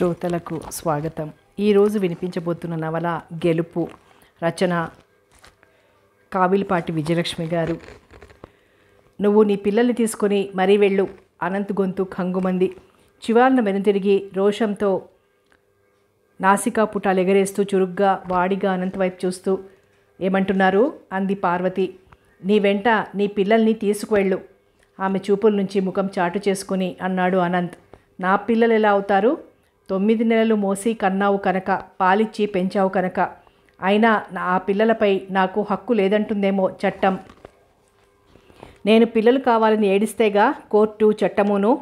శ్రోతలకు స్వాగతం ఈరోజు వినిపించబోతున్న నవల గెలుపు రచన కావిలిపాటి విజయలక్ష్మి గారు నువ్వు నీ పిల్లల్ని తీసుకొని మరీ వెళ్ళు అనంత గొంతు కంగుమంది చివాలను వెనుతిరిగి రోషంతో నాసికా పుటాలు ఎగరేస్తూ చురుగ్గా వాడిగా అనంత వైపు చూస్తూ ఏమంటున్నారు అంది పార్వతి నీ వెంట నీ పిల్లల్ని తీసుకువెళ్ళు ఆమె చూపుల నుంచి ముఖం చాటు చేసుకుని అన్నాడు అనంత్ నా పిల్లలు ఎలా అవుతారు తొమ్మిది నెలలు మోసి కన్నావు కనుక పాలిచ్చి పెంచావు కనుక అయినా నా ఆ పిల్లలపై నాకు హక్కు లేదంటుందేమో చట్టం నేను పిల్లలు కావాలని ఏడిస్తేగా కోర్టు చట్టమును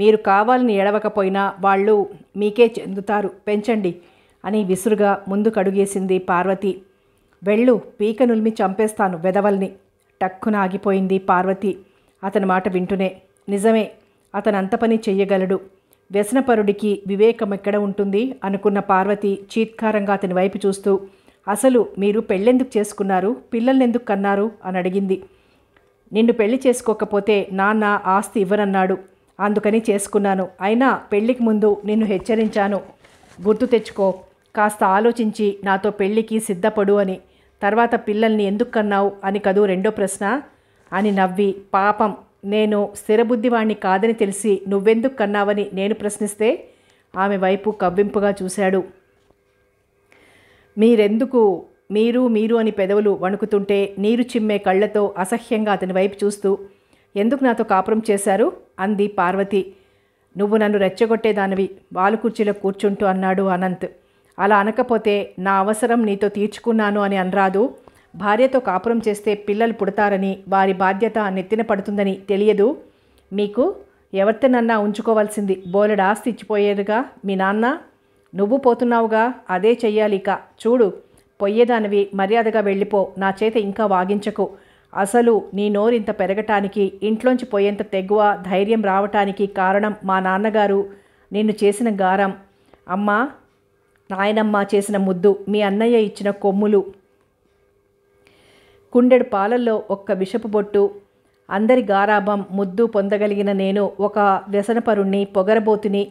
మీరు కావాలని ఏడవకపోయినా వాళ్ళు మీకే చెందుతారు పెంచండి అని విసురుగా ముందు కడుగేసింది పార్వతి వెళ్ళు పీక నులిమి చంపేస్తాను వెదవల్ని టక్కున ఆగిపోయింది పార్వతి అతని మాట వింటూనే నిజమే అతను అంత పని చెయ్యగలడు వ్యసనపరుడికి వివేకం ఎక్కడ ఉంటుంది అనుకున్న పార్వతి చీత్కారంగా అతని వైపు చూస్తూ అసలు మీరు పెళ్ళెందుకు చేసుకున్నారు పిల్లల్నెందుకు కన్నారు అని అడిగింది నిన్ను పెళ్లి చేసుకోకపోతే నాన్న ఆస్తి ఇవ్వనన్నాడు అందుకని చేసుకున్నాను అయినా పెళ్లికి ముందు నిన్ను హెచ్చరించాను గుర్తు తెచ్చుకో కాస్త ఆలోచించి నాతో పెళ్లికి సిద్ధపడు అని తర్వాత పిల్లల్ని ఎందుకు కన్నావు అని కదూ రెండో ప్రశ్న అని నవ్వి పాపం నేను స్థిరబుద్ధివాణ్ణి కాదని తెలిసి నువ్వెందుకు కన్నావని నేను ప్రశ్నిస్తే ఆమె వైపు కవ్వింపుగా చూశాడు మీరెందుకు మీరు మీరు అని పెదవులు వణుకుతుంటే నీరు చిమ్మే కళ్ళతో అసహ్యంగా అతని వైపు చూస్తూ ఎందుకు నాతో కాపురం చేశారు అంది పార్వతి నువ్వు నన్ను రెచ్చగొట్టేదానివి వాలు కుర్చీలో కూర్చుంటూ అన్నాడు అనంత్ అలా అనకపోతే నా అవసరం నీతో తీర్చుకున్నాను అని అనరాదు భార్యతో కాపురం చేస్తే పిల్లలు పుడతారని వారి బాధ్యత నెత్తిన పడుతుందని తెలియదు మీకు ఎవరితోనన్నా ఉంచుకోవాల్సింది బోలెడు ఆస్తి ఇచ్చిపోయేదిగా మీ నాన్న నువ్వు పోతున్నావుగా అదే ఇక చూడు పొయ్యేదానివి మర్యాదగా వెళ్ళిపో నా చేత ఇంకా వాగించకు అసలు నీ నోరింత పెరగటానికి ఇంట్లోంచి పోయేంత తెగువ ధైర్యం రావటానికి కారణం మా నాన్నగారు నిన్ను చేసిన గారం అమ్మ నాయనమ్మ చేసిన ముద్దు మీ అన్నయ్య ఇచ్చిన కొమ్ములు కుండెడు పాలల్లో ఒక్క విషపు బొట్టు అందరి గారాభం ముద్దు పొందగలిగిన నేను ఒక వ్యసనపరుణ్ణి పొగరబోతుని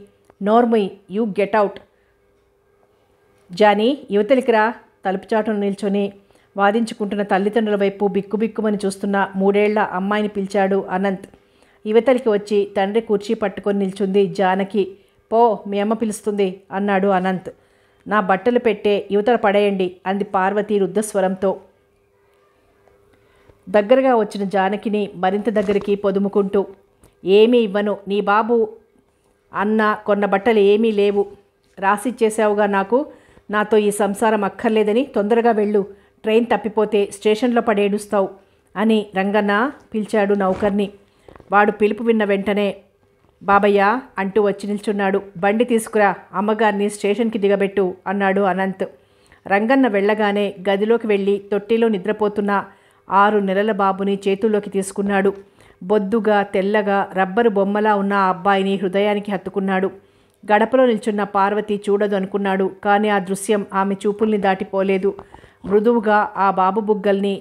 నోర్మై యూ గెట్ అవుట్ జానీ యువతలికిరా తలుపుచాటును నిల్చొని వాదించుకుంటున్న తల్లిదండ్రుల వైపు బిక్కుబిక్కుమని చూస్తున్న మూడేళ్ల అమ్మాయిని పిలిచాడు అనంత్ యువతలికి వచ్చి తండ్రి కుర్చీ పట్టుకొని నిల్చుంది జానకి పో మీ అమ్మ పిలుస్తుంది అన్నాడు అనంత్ నా బట్టలు పెట్టే యువతలు పడేయండి అంది పార్వతి రుద్ధస్వరంతో దగ్గరగా వచ్చిన జానకిని మరింత దగ్గరికి పొదుముకుంటూ ఏమీ ఇవ్వను నీ బాబు అన్న కొన్న బట్టలు ఏమీ లేవు రాసిచ్చేసావుగా నాకు నాతో ఈ సంసారం అక్కర్లేదని తొందరగా వెళ్ళు ట్రైన్ తప్పిపోతే స్టేషన్లో పడేడుస్తావు అని రంగన్న పిలిచాడు నౌకర్ని వాడు పిలుపు విన్న వెంటనే బాబయ్య అంటూ వచ్చి నిల్చున్నాడు బండి తీసుకురా అమ్మగారిని స్టేషన్కి దిగబెట్టు అన్నాడు అనంత్ రంగన్న వెళ్ళగానే గదిలోకి వెళ్ళి తొట్టిలో నిద్రపోతున్న ఆరు నెలల బాబుని చేతుల్లోకి తీసుకున్నాడు బొద్దుగా తెల్లగా రబ్బరు బొమ్మలా ఉన్న ఆ అబ్బాయిని హృదయానికి హత్తుకున్నాడు గడపలో నిల్చున్న పార్వతి చూడదు అనుకున్నాడు కానీ ఆ దృశ్యం ఆమె చూపుల్ని దాటిపోలేదు మృదువుగా ఆ బాబు బుగ్గల్ని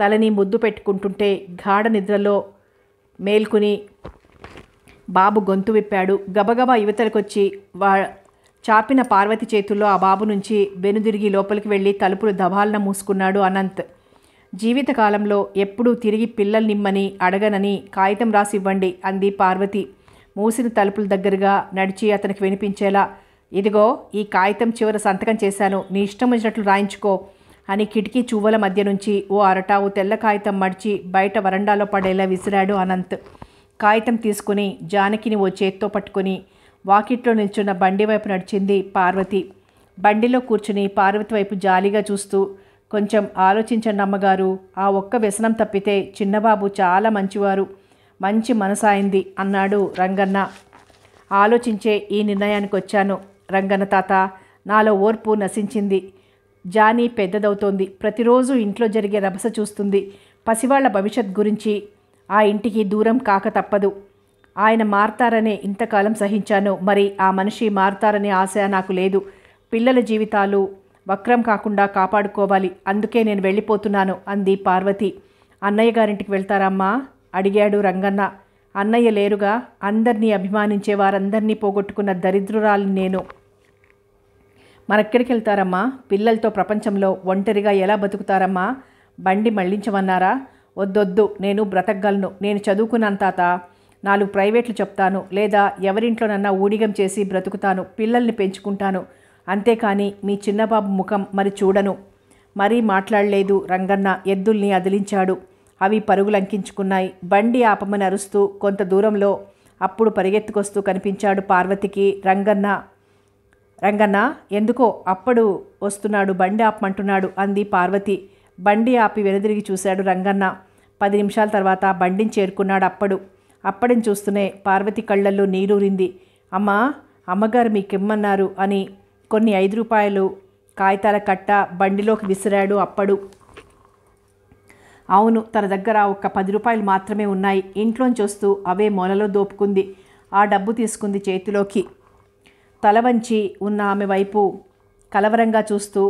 తలని ముద్దు పెట్టుకుంటుంటే గాఢ నిద్రలో మేల్కొని బాబు గొంతు విప్పాడు గబగబా యువతలకొచ్చి వా చాపిన పార్వతి చేతుల్లో ఆ బాబు నుంచి వెనుదిరిగి లోపలికి వెళ్ళి తలుపులు దబాలన మూసుకున్నాడు అనంత్ జీవితకాలంలో ఎప్పుడూ తిరిగి నిమ్మని అడగనని కాగితం రాసివ్వండి అంది పార్వతి మూసిన తలుపుల దగ్గరగా నడిచి అతనికి వినిపించేలా ఇదిగో ఈ కాగితం చివర సంతకం చేశాను నీ ఇష్టం వచ్చినట్లు రాయించుకో అని కిటికీ చువ్వల మధ్య నుంచి ఓ ఓ తెల్ల కాగితం మడిచి బయట వరండాలో పడేలా విసిరాడు అనంత్ కాగితం తీసుకుని జానకిని ఓ చేత్తో పట్టుకుని వాకిట్లో నిల్చున్న బండి వైపు నడిచింది పార్వతి బండిలో కూర్చుని పార్వతి వైపు జాలీగా చూస్తూ కొంచెం ఆలోచించండి అమ్మగారు ఆ ఒక్క వ్యసనం తప్పితే చిన్నబాబు చాలా మంచివారు మంచి మనసాయింది అన్నాడు రంగన్న ఆలోచించే ఈ నిర్ణయానికి వచ్చాను రంగన్న తాత నాలో ఓర్పు నశించింది జానీ పెద్దదవుతోంది ప్రతిరోజు ఇంట్లో జరిగే రభస చూస్తుంది పసివాళ్ల భవిష్యత్ గురించి ఆ ఇంటికి దూరం కాక తప్పదు ఆయన మారతారనే ఇంతకాలం సహించాను మరి ఆ మనిషి మారతారనే ఆశ నాకు లేదు పిల్లల జీవితాలు వక్రం కాకుండా కాపాడుకోవాలి అందుకే నేను వెళ్ళిపోతున్నాను అంది పార్వతి అన్నయ్య గారింటికి వెళ్తారమ్మా అడిగాడు రంగన్న అన్నయ్య లేరుగా అందరినీ అభిమానించే వారందరినీ పోగొట్టుకున్న దరిద్రురాలు నేను మరెక్కడికి వెళ్తారమ్మా పిల్లలతో ప్రపంచంలో ఒంటరిగా ఎలా బతుకుతారమ్మా బండి మళ్ళించమన్నారా వద్దొద్దు నేను బ్రతకగలను నేను చదువుకున్నాను తాత నాలుగు ప్రైవేట్లు చెప్తాను లేదా ఎవరింట్లోనన్నా ఊడిగం చేసి బ్రతుకుతాను పిల్లల్ని పెంచుకుంటాను అంతేకాని మీ చిన్నబాబు ముఖం మరి చూడను మరీ మాట్లాడలేదు రంగన్న ఎద్దుల్ని అదిలించాడు అవి పరుగులంకించుకున్నాయి బండి ఆపమని అరుస్తూ కొంత దూరంలో అప్పుడు పరిగెత్తుకొస్తూ కనిపించాడు పార్వతికి రంగన్న రంగన్న ఎందుకో అప్పుడు వస్తున్నాడు బండి ఆపమంటున్నాడు అంది పార్వతి బండి ఆపి వెనుదిరిగి చూశాడు రంగన్న పది నిమిషాల తర్వాత బండిని చేరుకున్నాడు అప్పుడు అప్పడిని చూస్తూనే పార్వతి కళ్ళల్లో నీరూరింది అమ్మా అమ్మగారు మీకెమ్మన్నారు అని కొన్ని ఐదు రూపాయలు కాగితాల కట్ట బండిలోకి విసిరాడు అప్పడు అవును తన దగ్గర ఒక్క పది రూపాయలు మాత్రమే ఉన్నాయి ఇంట్లోంచి వస్తూ అవే మొలలో దోపుకుంది ఆ డబ్బు తీసుకుంది చేతిలోకి తల వంచి ఉన్న ఆమె వైపు కలవరంగా చూస్తూ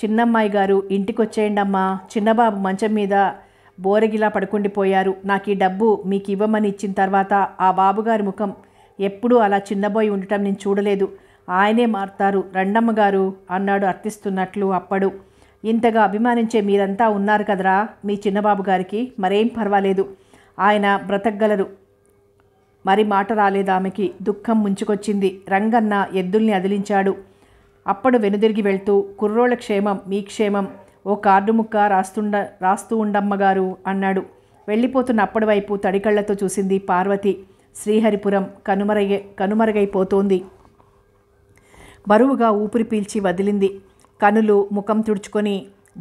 చిన్నమ్మాయి గారు ఇంటికొచ్చేయండమ్మా చిన్నబాబు మంచం మీద బోరగిలా పడుకుండిపోయారు నాకు ఈ డబ్బు మీకు ఇవ్వమని ఇచ్చిన తర్వాత ఆ బాబుగారి ముఖం ఎప్పుడూ అలా చిన్నబోయి ఉండటం నేను చూడలేదు ఆయనే మారుతారు రండమ్మ గారు అన్నాడు అర్థిస్తున్నట్లు అప్పడు ఇంతగా అభిమానించే మీరంతా ఉన్నారు కదరా మీ చిన్నబాబు గారికి మరేం పర్వాలేదు ఆయన బ్రతకగలరు మరి మాట రాలేదు ఆమెకి దుఃఖం ముంచుకొచ్చింది రంగన్న ఎద్దుల్ని అదిలించాడు అప్పుడు వెనుదిరిగి వెళ్తూ కుర్రోళ్ళ క్షేమం మీ క్షేమం ఓ కార్డు ముక్క రాస్తుండ రాస్తూ ఉండమ్మగారు అన్నాడు వెళ్ళిపోతున్న అప్పటి వైపు తడికళ్లతో చూసింది పార్వతి శ్రీహరిపురం కనుమరగ కనుమరుగైపోతోంది బరువుగా ఊపిరి పీల్చి వదిలింది కనులు ముఖం తుడుచుకొని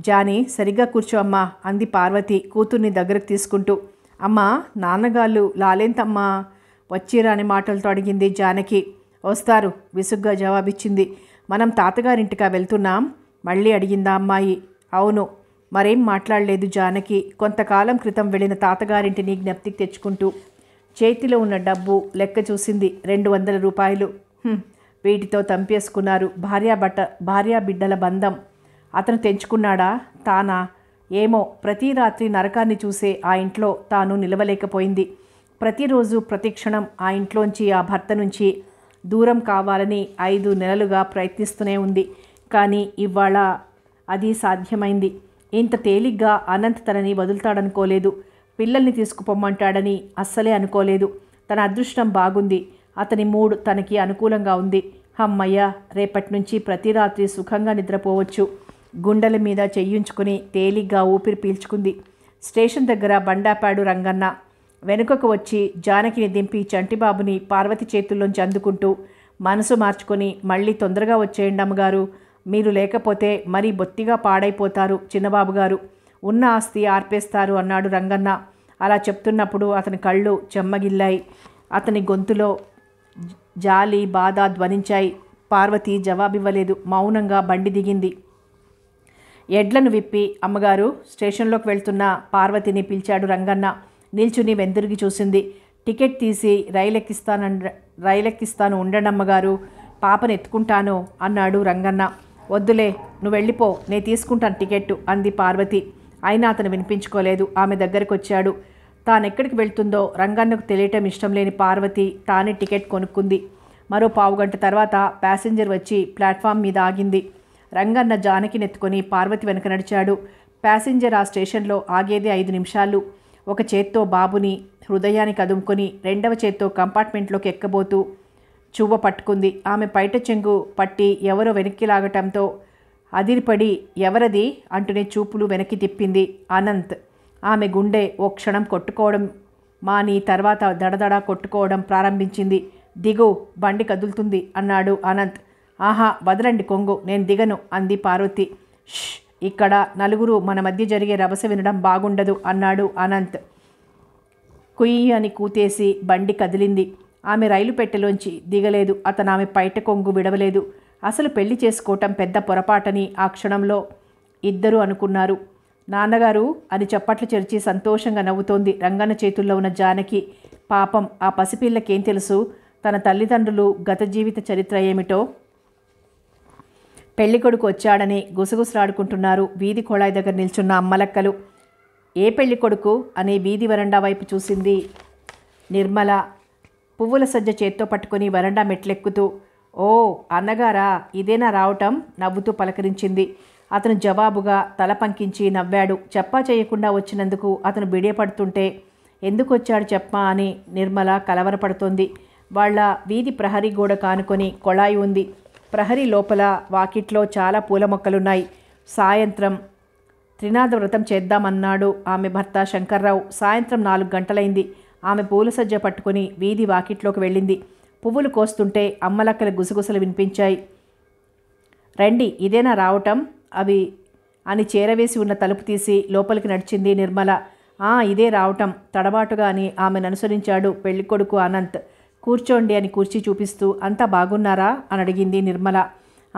జానీ సరిగ్గా కూర్చో అమ్మా అంది పార్వతి కూతుర్ని దగ్గరకు తీసుకుంటూ అమ్మా నాన్నగాళ్ళు లాలేంతమ్మా వచ్చిరా అనే మాటలతో అడిగింది జానకి వస్తారు విసుగ్గా జవాబిచ్చింది మనం తాతగారింటికా వెళ్తున్నాం మళ్ళీ అడిగిందా అమ్మాయి అవును మరేం మాట్లాడలేదు జానకి కొంతకాలం క్రితం వెళ్ళిన తాతగారింటిని జ్ఞప్తికి తెచ్చుకుంటూ చేతిలో ఉన్న డబ్బు లెక్క చూసింది రెండు వందల రూపాయలు వీటితో తంపేసుకున్నారు భార్యాభర్త భార్యా బిడ్డల బంధం అతను తెంచుకున్నాడా తానా ఏమో ప్రతి రాత్రి నరకాన్ని చూసే ఆ ఇంట్లో తాను నిలవలేకపోయింది ప్రతిరోజు ప్రతిక్షణం ఆ ఇంట్లోంచి ఆ భర్త నుంచి దూరం కావాలని ఐదు నెలలుగా ప్రయత్నిస్తూనే ఉంది కానీ ఇవాళ అది సాధ్యమైంది ఇంత తేలిగ్గా అనంత్ తనని వదులుతాడనుకోలేదు పిల్లల్ని తీసుకుపోమ్మంటాడని అస్సలే అనుకోలేదు తన అదృష్టం బాగుంది అతని మూడ్ తనకి అనుకూలంగా ఉంది అమ్మయ్య రేపటి నుంచి ప్రతి రాత్రి సుఖంగా నిద్రపోవచ్చు గుండెల మీద చెయ్యించుకుని తేలిగ్గా ఊపిరి పీల్చుకుంది స్టేషన్ దగ్గర బండాపాడు రంగన్న వెనుకకు వచ్చి జానకిని దింపి చంటిబాబుని పార్వతి చేతుల్లోంచి అందుకుంటూ మనసు మార్చుకొని మళ్ళీ తొందరగా వచ్చేయండి అమ్మగారు మీరు లేకపోతే మరీ బొత్తిగా పాడైపోతారు చిన్నబాబు గారు ఉన్న ఆస్తి ఆర్పేస్తారు అన్నాడు రంగన్న అలా చెప్తున్నప్పుడు అతని కళ్ళు చెమ్మగిల్లాయి అతని గొంతులో జాలి బాధ ధ్వనించాయి పార్వతి జవాబివ్వలేదు మౌనంగా బండి దిగింది ఎడ్లను విప్పి అమ్మగారు స్టేషన్లోకి వెళ్తున్న పార్వతిని పిలిచాడు రంగన్న నిల్చుని వెందురిగి చూసింది టికెట్ తీసి రైలెక్కిస్తాన రైలెక్కిస్తాను ఉండనమ్మగారు పాపను ఎత్తుకుంటాను అన్నాడు రంగన్న వద్దులే నువ్వు వెళ్ళిపో నేను తీసుకుంటాను టికెట్టు అంది పార్వతి అయినా అతను వినిపించుకోలేదు ఆమె దగ్గరకు వచ్చాడు తానెక్కడికి వెళ్తుందో రంగన్నకు తెలియటం ఇష్టం లేని పార్వతి తానే టికెట్ కొనుక్కుంది మరో పావుగంట తర్వాత ప్యాసింజర్ వచ్చి ప్లాట్ఫామ్ మీద ఆగింది రంగన్న జానకినెత్తుకొని పార్వతి వెనక నడిచాడు ప్యాసింజర్ ఆ స్టేషన్లో ఆగేదే ఐదు నిమిషాలు ఒక చేత్తో బాబుని హృదయానికి అదుముకొని రెండవ చేత్తో కంపార్ట్మెంట్లోకి ఎక్కబోతూ చువ్వ పట్టుకుంది ఆమె పైట చెంగు పట్టి ఎవరో వెనక్కి లాగటంతో అదిరిపడి ఎవరది అంటూనే చూపులు వెనక్కి తిప్పింది అనంత్ ఆమె గుండె ఓ క్షణం కొట్టుకోవడం మాని తర్వాత దడదడ కొట్టుకోవడం ప్రారంభించింది దిగు బండి కదులుతుంది అన్నాడు అనంత్ ఆహా వదలండి కొంగు నేను దిగను అంది పార్వతి ష్ ఇక్కడ నలుగురు మన మధ్య జరిగే రభస వినడం బాగుండదు అన్నాడు అనంత్ కుయ్యి అని కూతేసి బండి కదిలింది ఆమె రైలు పెట్టెలోంచి దిగలేదు అతను ఆమె పైట కొంగు విడవలేదు అసలు పెళ్లి చేసుకోవటం పెద్ద పొరపాటని ఆ క్షణంలో ఇద్దరు అనుకున్నారు నాన్నగారు అని చప్పట్లు చేర్చి సంతోషంగా నవ్వుతోంది రంగన్న చేతుల్లో ఉన్న జానకి పాపం ఆ పసిపిల్లకేం తెలుసు తన తల్లిదండ్రులు గత జీవిత చరిత్ర ఏమిటో పెళ్ళికొడుకు వచ్చాడని గుసగుసలాడుకుంటున్నారు వీధి కొళాయి దగ్గర నిల్చున్న అమ్మలక్కలు ఏ పెళ్ళికొడుకు అని వీధి వరండా వైపు చూసింది నిర్మల పువ్వుల సజ్జ చేత్తో పట్టుకుని వరండా మెట్లెక్కుతూ ఓ అన్నగారా ఇదేనా రావటం నవ్వుతూ పలకరించింది అతను జవాబుగా తల పంకించి నవ్వాడు చెప్పా చేయకుండా వచ్చినందుకు అతను బిడేపడుతుంటే ఎందుకొచ్చాడు చెప్పా అని నిర్మల కలవరపడుతోంది వాళ్ళ వీధి ప్రహరీ గోడ కానుకొని కొళాయి ఉంది ప్రహరీ లోపల వాకిట్లో చాలా పూల మొక్కలున్నాయి సాయంత్రం త్రినాథ వ్రతం చేద్దామన్నాడు ఆమె భర్త శంకర్రావు సాయంత్రం నాలుగు గంటలైంది ఆమె పూల సజ్జ పట్టుకుని వీధి వాకిట్లోకి వెళ్ళింది పువ్వులు కోస్తుంటే అమ్మలక్కల గుసగుసలు వినిపించాయి రండి ఇదేనా రావటం అవి అని చేరవేసి ఉన్న తలుపు తీసి లోపలికి నడిచింది నిర్మల ఆ ఇదే రావటం తడబాటుగా అని ఆమెను అనుసరించాడు కొడుకు అనంత్ కూర్చోండి అని కూర్చి చూపిస్తూ అంతా బాగున్నారా అని అడిగింది నిర్మల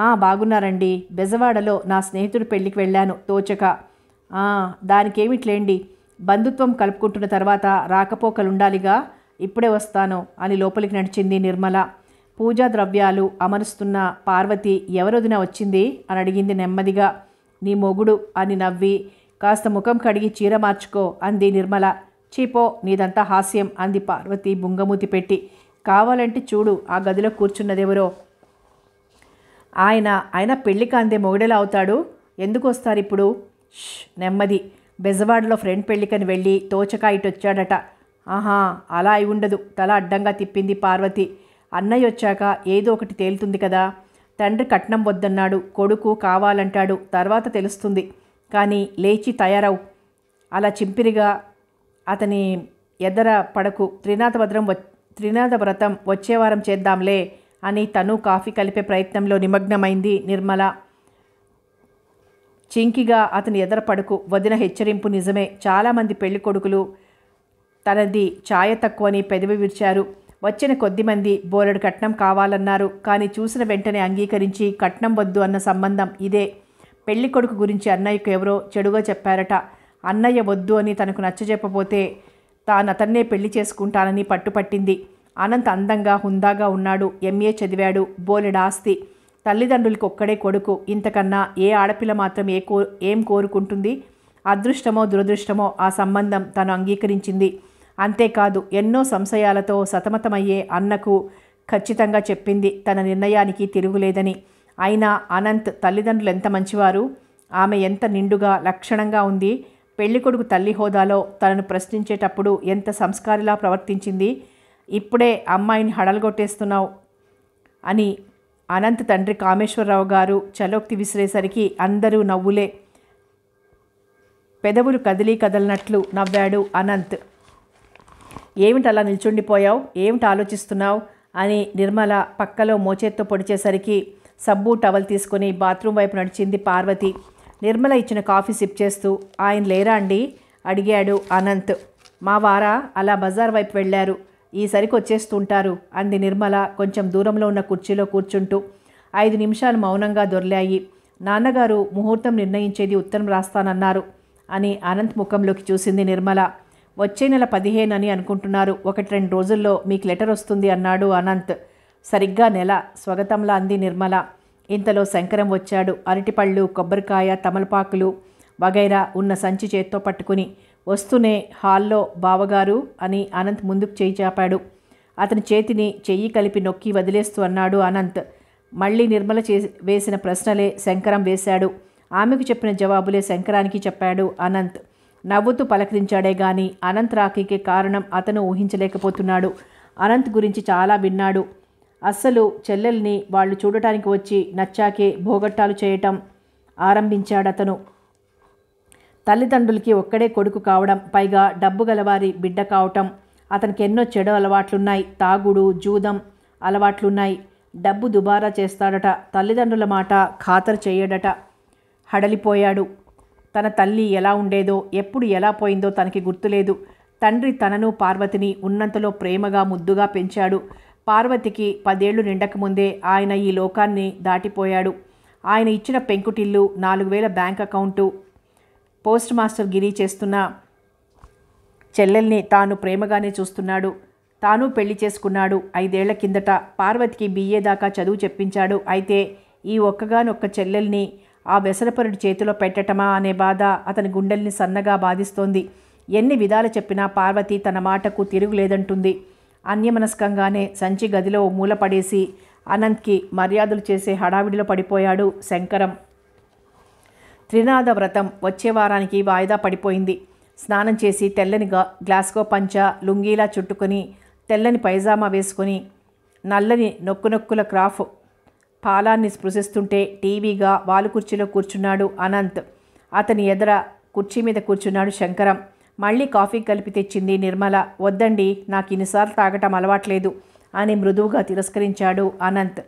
ఆ బాగున్నారండి బెజవాడలో నా స్నేహితుడు పెళ్ళికి వెళ్ళాను తోచక దానికేమిట్లేండి బంధుత్వం కలుపుకుంటున్న తర్వాత రాకపోకలుండాలిగా ఇప్పుడే వస్తాను అని లోపలికి నడిచింది నిర్మల పూజా ద్రవ్యాలు అమరుస్తున్న పార్వతి ఎవరొదిన వచ్చింది అని అడిగింది నెమ్మదిగా నీ మొగుడు అని నవ్వి కాస్త ముఖం కడిగి చీర మార్చుకో అంది నిర్మల చీపో నీదంతా హాస్యం అంది పార్వతి బుంగమూతి పెట్టి కావాలంటే చూడు ఆ గదిలో కూర్చున్నదెవరో ఆయన ఆయన పెళ్ళికి అందే మొగుడెలా అవుతాడు ఎందుకు వస్తారు ఇప్పుడు నెమ్మది బెజవాడలో ఫ్రెండ్ పెళ్ళికని వెళ్ళి తోచక ఇటొచ్చాడట ఆహా అలా అయి ఉండదు తల అడ్డంగా తిప్పింది పార్వతి అన్నయ్య వచ్చాక ఏదో ఒకటి తేలుతుంది కదా తండ్రి కట్నం వద్దన్నాడు కొడుకు కావాలంటాడు తర్వాత తెలుస్తుంది కానీ లేచి తయారవు అలా చింపిరిగా అతని ఎదర పడకు త్రినాథ వ త్రినాథ వ్రతం వచ్చేవారం చేద్దాంలే అని తను కాఫీ కలిపే ప్రయత్నంలో నిమగ్నమైంది నిర్మల చింకిగా అతని ఎదర పడుకు వదిన హెచ్చరింపు నిజమే చాలామంది పెళ్లి కొడుకులు తనది ఛాయ తక్కువని పెదవి విరిచారు వచ్చిన కొద్దిమంది బోలెడు కట్నం కావాలన్నారు కానీ చూసిన వెంటనే అంగీకరించి కట్నం వద్దు అన్న సంబంధం ఇదే పెళ్లి కొడుకు గురించి అన్నయ్యకు ఎవరో చెడుగా చెప్పారట అన్నయ్య వద్దు అని తనకు నచ్చజెప్పబోతే తాను అతన్నే పెళ్లి చేసుకుంటానని పట్టుపట్టింది అనంత్ అందంగా హుందాగా ఉన్నాడు ఎంఏ చదివాడు బోలెడు ఆస్తి తల్లిదండ్రులకు ఒక్కడే కొడుకు ఇంతకన్నా ఏ ఆడపిల్ల మాత్రం ఏ కో ఏం కోరుకుంటుంది అదృష్టమో దురదృష్టమో ఆ సంబంధం తను అంగీకరించింది అంతేకాదు ఎన్నో సంశయాలతో సతమతమయ్యే అన్నకు ఖచ్చితంగా చెప్పింది తన నిర్ణయానికి తిరుగులేదని అయినా అనంత్ తల్లిదండ్రులు ఎంత మంచివారు ఆమె ఎంత నిండుగా లక్షణంగా ఉంది పెళ్ళికొడుకు తల్లి హోదాలో తనను ప్రశ్నించేటప్పుడు ఎంత సంస్కారిలా ప్రవర్తించింది ఇప్పుడే అమ్మాయిని హడలగొట్టేస్తున్నావు అని అనంత్ తండ్రి కామేశ్వరరావు గారు చలోక్తి విసిరేసరికి అందరూ నవ్వులే పెదవులు కదిలి కదలనట్లు నవ్వాడు అనంత్ ఏమిటి అలా నిల్చుండిపోయావు ఏమిటి ఆలోచిస్తున్నావు అని నిర్మల పక్కలో మోచేత్తో పొడిచేసరికి సబ్బు టవల్ తీసుకుని బాత్రూమ్ వైపు నడిచింది పార్వతి నిర్మల ఇచ్చిన కాఫీ సిప్ చేస్తూ ఆయన లేరా అండి అడిగాడు అనంత్ మా వారా అలా బజార్ వైపు వెళ్ళారు ఈసరికి వచ్చేస్తుంటారు అంది నిర్మల కొంచెం దూరంలో ఉన్న కుర్చీలో కూర్చుంటూ ఐదు నిమిషాలు మౌనంగా దొర్లాయి నాన్నగారు ముహూర్తం నిర్ణయించేది ఉత్తరం రాస్తానన్నారు అని అనంత్ ముఖంలోకి చూసింది నిర్మల వచ్చే నెల పదిహేను అని అనుకుంటున్నారు ఒకటి రెండు రోజుల్లో మీకు లెటర్ వస్తుంది అన్నాడు అనంత్ సరిగ్గా నెల స్వగతంలా అంది నిర్మల ఇంతలో శంకరం వచ్చాడు అరటిపళ్ళు కొబ్బరికాయ తమలపాకులు వగైరా ఉన్న సంచి చేత్తో పట్టుకుని వస్తూనే హాల్లో బావగారు అని అనంత్ ముందుకు చేయి చాపాడు అతని చేతిని చెయ్యి కలిపి నొక్కి వదిలేస్తూ అన్నాడు అనంత్ మళ్ళీ నిర్మల చే వేసిన ప్రశ్నలే శంకరం వేశాడు ఆమెకు చెప్పిన జవాబులే శంకరానికి చెప్పాడు అనంత్ నవ్వుతూ పలకరించాడే గాని అనంత్ రాఖీకి కారణం అతను ఊహించలేకపోతున్నాడు అనంత్ గురించి చాలా విన్నాడు అస్సలు చెల్లెల్ని వాళ్ళు చూడటానికి వచ్చి నచ్చాకే భోగట్టాలు చేయటం ఆరంభించాడతను తల్లిదండ్రులకి ఒక్కడే కొడుకు కావడం పైగా డబ్బు గలవారి బిడ్డ కావటం అతనికి ఎన్నో చెడు అలవాట్లున్నాయి తాగుడు జూదం అలవాట్లున్నాయి డబ్బు దుబారా చేస్తాడట తల్లిదండ్రుల మాట ఖాతరు చేయడట హడలిపోయాడు తన తల్లి ఎలా ఉండేదో ఎప్పుడు ఎలా పోయిందో తనకి గుర్తులేదు తండ్రి తనను పార్వతిని ఉన్నంతలో ప్రేమగా ముద్దుగా పెంచాడు పార్వతికి పదేళ్లు నిండకముందే ఆయన ఈ లోకాన్ని దాటిపోయాడు ఆయన ఇచ్చిన పెంకుటిల్లు నాలుగు వేల బ్యాంక్ అకౌంటు పోస్ట్ మాస్టర్ గిరి చేస్తున్న చెల్లెల్ని తాను ప్రేమగానే చూస్తున్నాడు తాను పెళ్లి చేసుకున్నాడు ఐదేళ్ల కిందట పార్వతికి బిఏ దాకా చదువు చెప్పించాడు అయితే ఈ ఒక్కగానొక్క చెల్లెల్ని ఆ వ్యసనపరుడి చేతిలో పెట్టటమా అనే బాధ అతని గుండెల్ని సన్నగా బాధిస్తోంది ఎన్ని విధాలు చెప్పినా పార్వతి తన మాటకు తిరుగులేదంటుంది అన్యమనస్కంగానే సంచి గదిలో మూలపడేసి అనంత్కి మర్యాదలు చేసే హడావిడిలో పడిపోయాడు శంకరం త్రినాథ వ్రతం వచ్చే వారానికి వాయిదా పడిపోయింది స్నానం చేసి తెల్లని గ్లాస్కో పంచ లుంగీలా చుట్టుకొని తెల్లని పైజామా వేసుకొని నల్లని నొక్కు నొక్కుల క్రాఫ్ పాలాన్ని స్పృశిస్తుంటే టీవీగా వాలుకుర్చీలో కూర్చున్నాడు అనంత్ అతని ఎదర కుర్చీ మీద కూర్చున్నాడు శంకరం మళ్ళీ కాఫీ కలిపి తెచ్చింది నిర్మల వద్దండి నాకు ఇన్నిసార్లు తాగటం అలవాట్లేదు అని మృదువుగా తిరస్కరించాడు అనంత్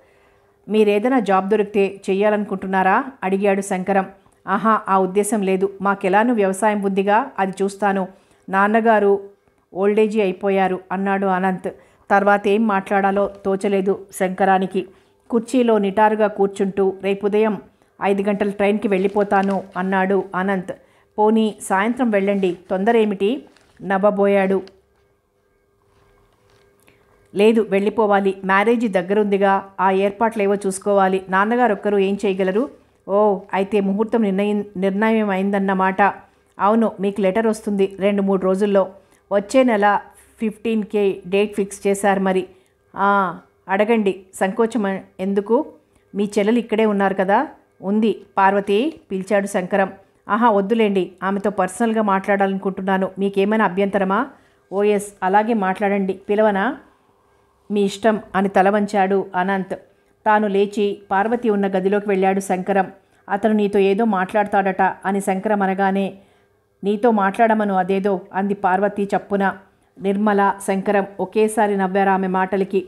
మీరేదైనా జాబ్ దొరికితే చెయ్యాలనుకుంటున్నారా అడిగాడు శంకరం ఆహా ఆ ఉద్దేశం లేదు మాకెలానూ వ్యవసాయం ఉందిగా అది చూస్తాను నాన్నగారు ఓల్డేజీ అయిపోయారు అన్నాడు అనంత్ తర్వాత ఏం మాట్లాడాలో తోచలేదు శంకరానికి కుర్చీలో నిటారుగా కూర్చుంటూ రేపు ఉదయం ఐదు గంటల ట్రైన్కి వెళ్ళిపోతాను అన్నాడు అనంత్ పోనీ సాయంత్రం వెళ్ళండి తొందర ఏమిటి నవ్వబోయాడు లేదు వెళ్ళిపోవాలి మ్యారేజ్ దగ్గరుందిగా ఆ ఏర్పాట్లేవో చూసుకోవాలి నాన్నగారు ఒక్కరు ఏం చేయగలరు ఓ అయితే ముహూర్తం నిర్ణయం నిర్ణయం అయిందన్నమాట అవును మీకు లెటర్ వస్తుంది రెండు మూడు రోజుల్లో వచ్చే నెల ఫిఫ్టీన్కే డేట్ ఫిక్స్ చేశారు మరి అడగండి సంకోచం ఎందుకు మీ చెల్లెలు ఇక్కడే ఉన్నారు కదా ఉంది పార్వతి పిలిచాడు శంకరం ఆహా వద్దులేండి ఆమెతో పర్సనల్గా మాట్లాడాలనుకుంటున్నాను మీకేమైనా అభ్యంతరమా ఓఎస్ అలాగే మాట్లాడండి పిలవనా మీ ఇష్టం అని తల వంచాడు అనంత్ తాను లేచి పార్వతి ఉన్న గదిలోకి వెళ్ళాడు శంకరం అతను నీతో ఏదో మాట్లాడతాడట అని శంకరం అనగానే నీతో మాట్లాడమను అదేదో అంది పార్వతి చప్పున నిర్మల శంకరం ఒకేసారి నవ్వారు ఆమె మాటలకి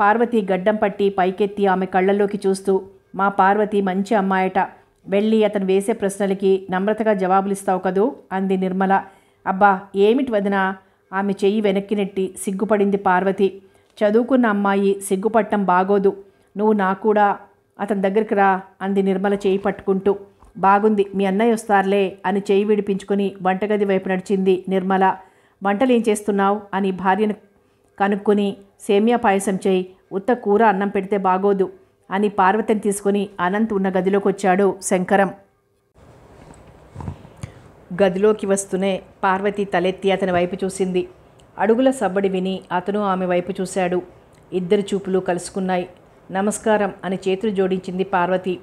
పార్వతి గడ్డం పట్టి పైకెత్తి ఆమె కళ్ళల్లోకి చూస్తూ మా పార్వతి మంచి అమ్మాయట వెళ్ళి అతను వేసే ప్రశ్నలకి నమ్రతగా జవాబులిస్తావు కదూ అంది నిర్మల అబ్బా ఏమిటి వదిన ఆమె చెయ్యి వెనక్కి నెట్టి సిగ్గుపడింది పార్వతి చదువుకున్న అమ్మాయి సిగ్గుపట్టం బాగోదు నువ్వు నా కూడా అతని దగ్గరికి రా అంది నిర్మల చేయి పట్టుకుంటూ బాగుంది మీ అన్నయ్య వస్తారులే అని చేయి విడిపించుకుని వంటగది వైపు నడిచింది నిర్మల వంటలు ఏం చేస్తున్నావు అని భార్యను కనుక్కొని సేమియా పాయసం చేయి ఉత్త కూర అన్నం పెడితే బాగోదు అని పార్వతిని తీసుకుని అనంత్ ఉన్న గదిలోకి వచ్చాడు శంకరం గదిలోకి వస్తూనే పార్వతి తలెత్తి అతని వైపు చూసింది అడుగుల సబ్బడి విని అతను ఆమె వైపు చూశాడు ఇద్దరి చూపులు కలుసుకున్నాయి నమస్కారం అని చేతులు జోడించింది పార్వతి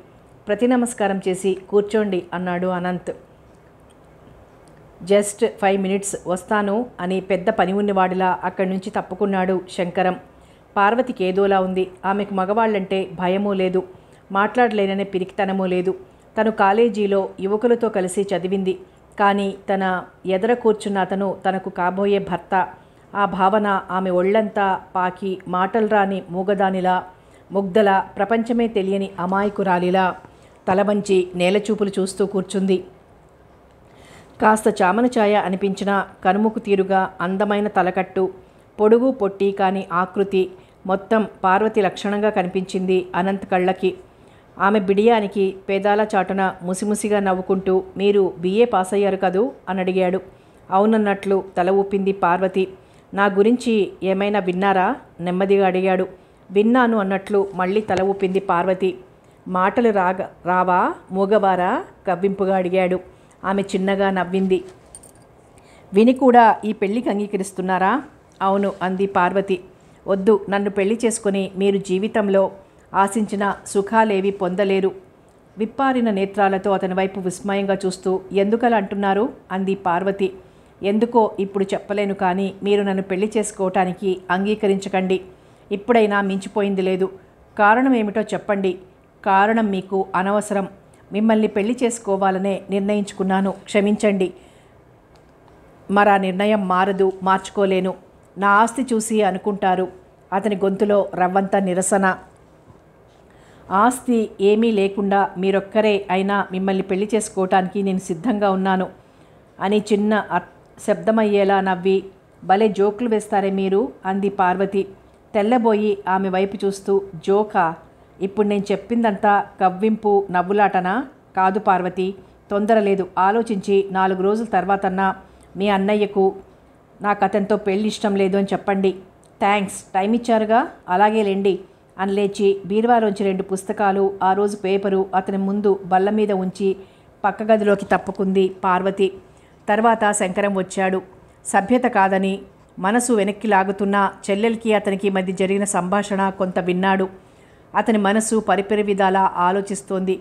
ప్రతి నమస్కారం చేసి కూర్చోండి అన్నాడు అనంత్ జస్ట్ ఫైవ్ మినిట్స్ వస్తాను అని పెద్ద పని ఉన్నవాడిలా అక్కడి నుంచి తప్పుకున్నాడు శంకరం పార్వతికి ఏదోలా ఉంది ఆమెకు మగవాళ్ళంటే భయమూ లేదు మాట్లాడలేననే పిరికితనమూ లేదు తను కాలేజీలో యువకులతో కలిసి చదివింది కానీ తన ఎదర కూర్చున్న అతను తనకు కాబోయే భర్త ఆ భావన ఆమె ఒళ్ళంతా పాకి మాటలు రాని మూగదానిలా ముగ్ధలా ప్రపంచమే తెలియని అమాయకురాలిలా తలవంచి నేలచూపులు చూస్తూ కూర్చుంది కాస్త చామన ఛాయ అనిపించిన కనుముకు తీరుగా అందమైన తలకట్టు పొడుగు పొట్టి కాని ఆకృతి మొత్తం పార్వతి లక్షణంగా కనిపించింది అనంత్ కళ్ళకి ఆమె బిడియానికి పేదాల చాటున ముసిముసిగా నవ్వుకుంటూ మీరు బీఏ పాస్ అయ్యారు కదూ అని అడిగాడు అవునన్నట్లు తల ఊపింది పార్వతి నా గురించి ఏమైనా విన్నారా నెమ్మదిగా అడిగాడు విన్నాను అన్నట్లు మళ్ళీ తల ఊపింది పార్వతి మాటలు రాగ రావా మూగవారా కవ్వింపుగా అడిగాడు ఆమె చిన్నగా నవ్వింది విని కూడా ఈ పెళ్ళికి అంగీకరిస్తున్నారా అవును అంది పార్వతి వద్దు నన్ను పెళ్లి చేసుకుని మీరు జీవితంలో ఆశించిన సుఖాలేవి పొందలేరు విప్పారిన నేత్రాలతో అతని వైపు విస్మయంగా చూస్తూ ఎందుకలా అంటున్నారు అంది పార్వతి ఎందుకో ఇప్పుడు చెప్పలేను కానీ మీరు నన్ను పెళ్లి చేసుకోవటానికి అంగీకరించకండి ఇప్పుడైనా మించిపోయింది లేదు కారణం ఏమిటో చెప్పండి కారణం మీకు అనవసరం మిమ్మల్ని పెళ్లి చేసుకోవాలనే నిర్ణయించుకున్నాను క్షమించండి మరా నిర్ణయం మారదు మార్చుకోలేను నా ఆస్తి చూసి అనుకుంటారు అతని గొంతులో రవ్వంత నిరసన ఆస్తి ఏమీ లేకుండా మీరొక్కరే అయినా మిమ్మల్ని పెళ్లి చేసుకోవటానికి నేను సిద్ధంగా ఉన్నాను అని చిన్న శబ్దమయ్యేలా నవ్వి భలే జోకులు వేస్తారే మీరు అంది పార్వతి తెల్లబోయి ఆమె వైపు చూస్తూ జోకా ఇప్పుడు నేను చెప్పిందంతా కవ్వింపు నవ్వులాటనా కాదు పార్వతి తొందర లేదు ఆలోచించి నాలుగు రోజుల తర్వాతన్నా మీ అన్నయ్యకు నాకు అతనితో పెళ్ళి ఇష్టం లేదు అని చెప్పండి థ్యాంక్స్ టైం ఇచ్చారుగా అలాగే లేండి అని లేచి బీరువాలోంచి రెండు పుస్తకాలు ఆ రోజు పేపరు అతని ముందు బల్ల మీద ఉంచి పక్క గదిలోకి తప్పుకుంది పార్వతి తర్వాత శంకరం వచ్చాడు సభ్యత కాదని మనసు వెనక్కి లాగుతున్నా చెల్లెలకి అతనికి మధ్య జరిగిన సంభాషణ కొంత విన్నాడు అతని మనసు పరిపరి విధాలా ఆలోచిస్తోంది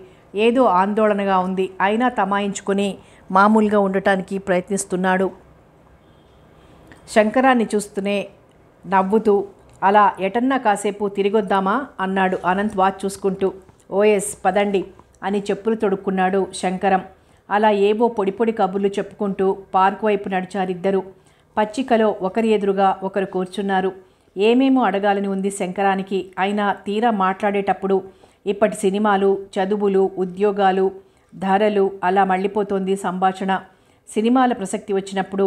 ఏదో ఆందోళనగా ఉంది అయినా తమాయించుకొని మామూలుగా ఉండటానికి ప్రయత్నిస్తున్నాడు శంకరాన్ని చూస్తూనే నవ్వుతూ అలా ఎటన్నా కాసేపు తిరిగొద్దామా అన్నాడు అనంత్ వాచ్ చూసుకుంటూ ఓఎస్ పదండి అని చెప్పులు తొడుక్కున్నాడు శంకరం అలా ఏవో పొడి పొడి కబుర్లు చెప్పుకుంటూ పార్క్ వైపు నడిచారిద్దరు పచ్చికలో ఒకరి ఎదురుగా ఒకరు కూర్చున్నారు ఏమేమో అడగాలని ఉంది శంకరానికి అయినా తీరా మాట్లాడేటప్పుడు ఇప్పటి సినిమాలు చదువులు ఉద్యోగాలు ధరలు అలా మళ్ళీపోతోంది సంభాషణ సినిమాల ప్రసక్తి వచ్చినప్పుడు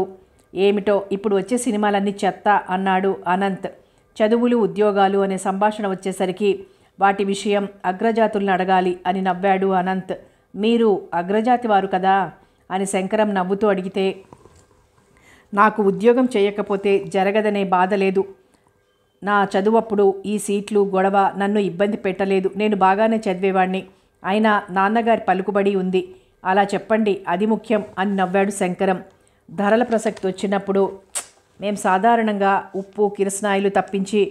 ఏమిటో ఇప్పుడు వచ్చే సినిమాలన్నీ చెత్త అన్నాడు అనంత్ చదువులు ఉద్యోగాలు అనే సంభాషణ వచ్చేసరికి వాటి విషయం అగ్రజాతులను అడగాలి అని నవ్వాడు అనంత్ మీరు అగ్రజాతి వారు కదా అని శంకరం నవ్వుతూ అడిగితే నాకు ఉద్యోగం చేయకపోతే జరగదనే బాధ లేదు నా చదువప్పుడు ఈ సీట్లు గొడవ నన్ను ఇబ్బంది పెట్టలేదు నేను బాగానే చదివేవాణ్ణి అయినా నాన్నగారి పలుకుబడి ఉంది అలా చెప్పండి అది ముఖ్యం అని నవ్వాడు శంకరం ధరల ప్రసక్తి వచ్చినప్పుడు మేము సాధారణంగా ఉప్పు కిరసనాయిలు తప్పించి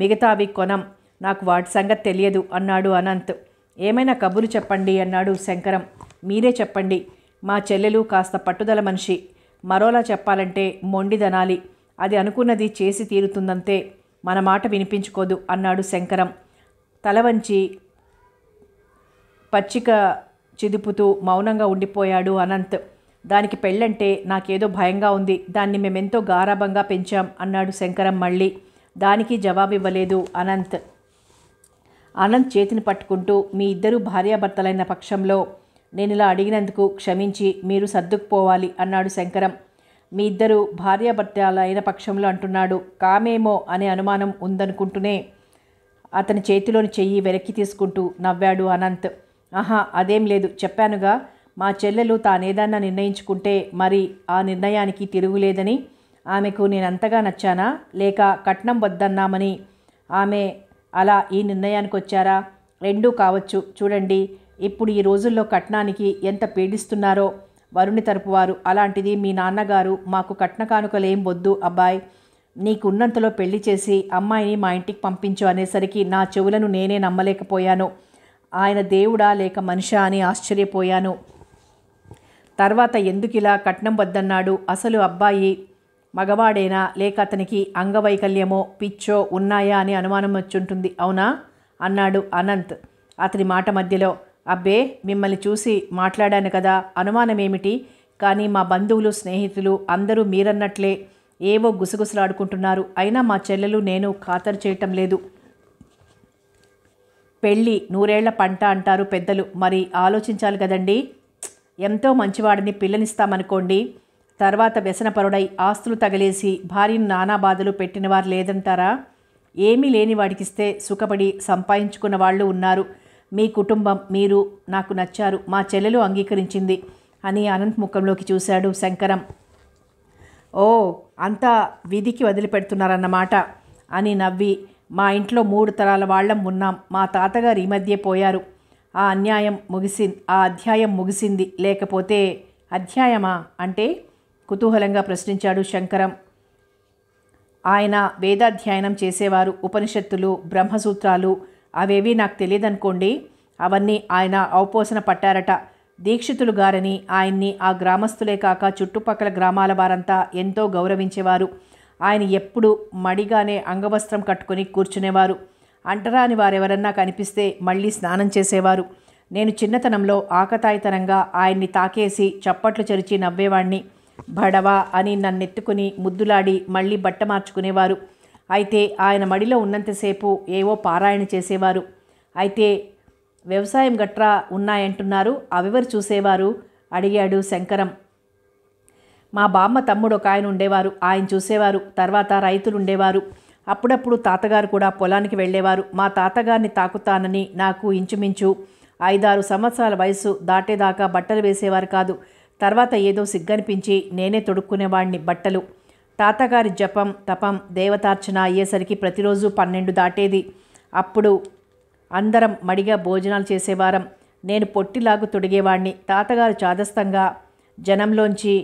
మిగతావి కొనం నాకు వాటి సంగతి తెలియదు అన్నాడు అనంత్ ఏమైనా కబురు చెప్పండి అన్నాడు శంకరం మీరే చెప్పండి మా చెల్లెలు కాస్త పట్టుదల మనిషి మరోలా చెప్పాలంటే మొండిదనాలి అది అనుకున్నది చేసి తీరుతుందంతే మన మాట వినిపించుకోదు అన్నాడు శంకరం తల వంచి పచ్చిక చిదుపుతూ మౌనంగా ఉండిపోయాడు అనంత్ దానికి పెళ్ళంటే నాకేదో భయంగా ఉంది దాన్ని మేమెంతో గారాభంగా పెంచాం అన్నాడు శంకరం మళ్ళీ దానికి జవాబివ్వలేదు అనంత్ అనంత్ చేతిని పట్టుకుంటూ మీ ఇద్దరు భార్యాభర్తలైన పక్షంలో నేను ఇలా అడిగినందుకు క్షమించి మీరు సర్దుకుపోవాలి అన్నాడు శంకరం మీ ఇద్దరు భార్యాభర్తలు అయిన పక్షంలో అంటున్నాడు కామేమో అనే అనుమానం ఉందనుకుంటూనే అతని చేతిలోని చెయ్యి వెనక్కి తీసుకుంటూ నవ్వాడు అనంత్ ఆహా అదేం లేదు చెప్పానుగా మా చెల్లెలు తానేదన్నా నిర్ణయించుకుంటే మరి ఆ నిర్ణయానికి తిరుగులేదని ఆమెకు నేనంతగా నచ్చానా లేక కట్నం వద్దన్నామని ఆమె అలా ఈ నిర్ణయానికి వచ్చారా రెండూ కావచ్చు చూడండి ఇప్పుడు ఈ రోజుల్లో కట్నానికి ఎంత పీడిస్తున్నారో వరుణి తరపువారు అలాంటిది మీ నాన్నగారు మాకు కట్న కానుకలేం వద్దు అబ్బాయి నీకున్నంతలో పెళ్లి చేసి అమ్మాయిని మా ఇంటికి పంపించు అనేసరికి నా చెవులను నేనే నమ్మలేకపోయాను ఆయన దేవుడా లేక మనిషా అని ఆశ్చర్యపోయాను తర్వాత ఎందుకిలా కట్నం వద్దన్నాడు అసలు అబ్బాయి మగవాడేనా లేక అతనికి అంగవైకల్యమో పిచ్చో ఉన్నాయా అని అనుమానం వచ్చుంటుంది అవునా అన్నాడు అనంత్ అతని మాట మధ్యలో అబ్బే మిమ్మల్ని చూసి మాట్లాడాను కదా అనుమానమేమిటి కానీ మా బంధువులు స్నేహితులు అందరూ మీరన్నట్లే ఏవో గుసగుసలాడుకుంటున్నారు అయినా మా చెల్లెలు నేను ఖాతరు చేయటం లేదు పెళ్ళి నూరేళ్ల పంట అంటారు పెద్దలు మరి ఆలోచించాలి కదండి ఎంతో మంచివాడిని పిల్లనిస్తామనుకోండి తర్వాత వ్యసనపరుడై ఆస్తులు తగలేసి భార్యను నానా బాధలు పెట్టినవారు లేదంటారా ఏమీ లేని వాడికిస్తే సుఖపడి సంపాదించుకున్న వాళ్ళు ఉన్నారు మీ కుటుంబం మీరు నాకు నచ్చారు మా చెల్లెలు అంగీకరించింది అని అనంత్ ముఖంలోకి చూశాడు శంకరం ఓ అంతా వీధికి వదిలిపెడుతున్నారన్నమాట అని నవ్వి మా ఇంట్లో మూడు తరాల వాళ్ళం ఉన్నాం మా తాతగారు ఈ మధ్య పోయారు ఆ అన్యాయం ముగిసింది ఆ అధ్యాయం ముగిసింది లేకపోతే అధ్యాయమా అంటే కుతూహలంగా ప్రశ్నించాడు శంకరం ఆయన వేదాధ్యయనం చేసేవారు ఉపనిషత్తులు బ్రహ్మసూత్రాలు అవేవి నాకు తెలియదనుకోండి అవన్నీ ఆయన అవపోసన పట్టారట దీక్షితులు గారని ఆయన్ని ఆ గ్రామస్తులే కాక చుట్టుపక్కల గ్రామాల వారంతా ఎంతో గౌరవించేవారు ఆయన ఎప్పుడు మడిగానే అంగవస్త్రం కట్టుకుని కూర్చునేవారు అంటరాని వారెవరన్నా కనిపిస్తే మళ్ళీ స్నానం చేసేవారు నేను చిన్నతనంలో ఆకతాయితనంగా ఆయన్ని తాకేసి చప్పట్లు చరిచి నవ్వేవాణ్ణి బడవా అని నన్నెత్తుకుని ముద్దులాడి మళ్ళీ బట్ట మార్చుకునేవారు అయితే ఆయన మడిలో ఉన్నంతసేపు ఏవో పారాయణ చేసేవారు అయితే వ్యవసాయం గట్రా ఉన్నాయంటున్నారు అవెవరు చూసేవారు అడిగాడు శంకరం మా బామ్మ తమ్ముడు ఒక ఆయన ఉండేవారు ఆయన చూసేవారు తర్వాత రైతులు ఉండేవారు అప్పుడప్పుడు తాతగారు కూడా పొలానికి వెళ్ళేవారు మా తాతగారిని తాకుతానని నాకు ఇంచుమించు ఐదారు సంవత్సరాల వయసు దాటేదాకా బట్టలు వేసేవారు కాదు తర్వాత ఏదో సిగ్గనిపించి నేనే తొడుక్కునేవాడిని బట్టలు తాతగారి జపం తపం దేవతార్చన అయ్యేసరికి ప్రతిరోజు పన్నెండు దాటేది అప్పుడు అందరం మడిగా భోజనాలు చేసేవారం నేను పొట్టిలాగు తొడిగేవాణ్ణి తాతగారు చాదస్తంగా జనంలోంచి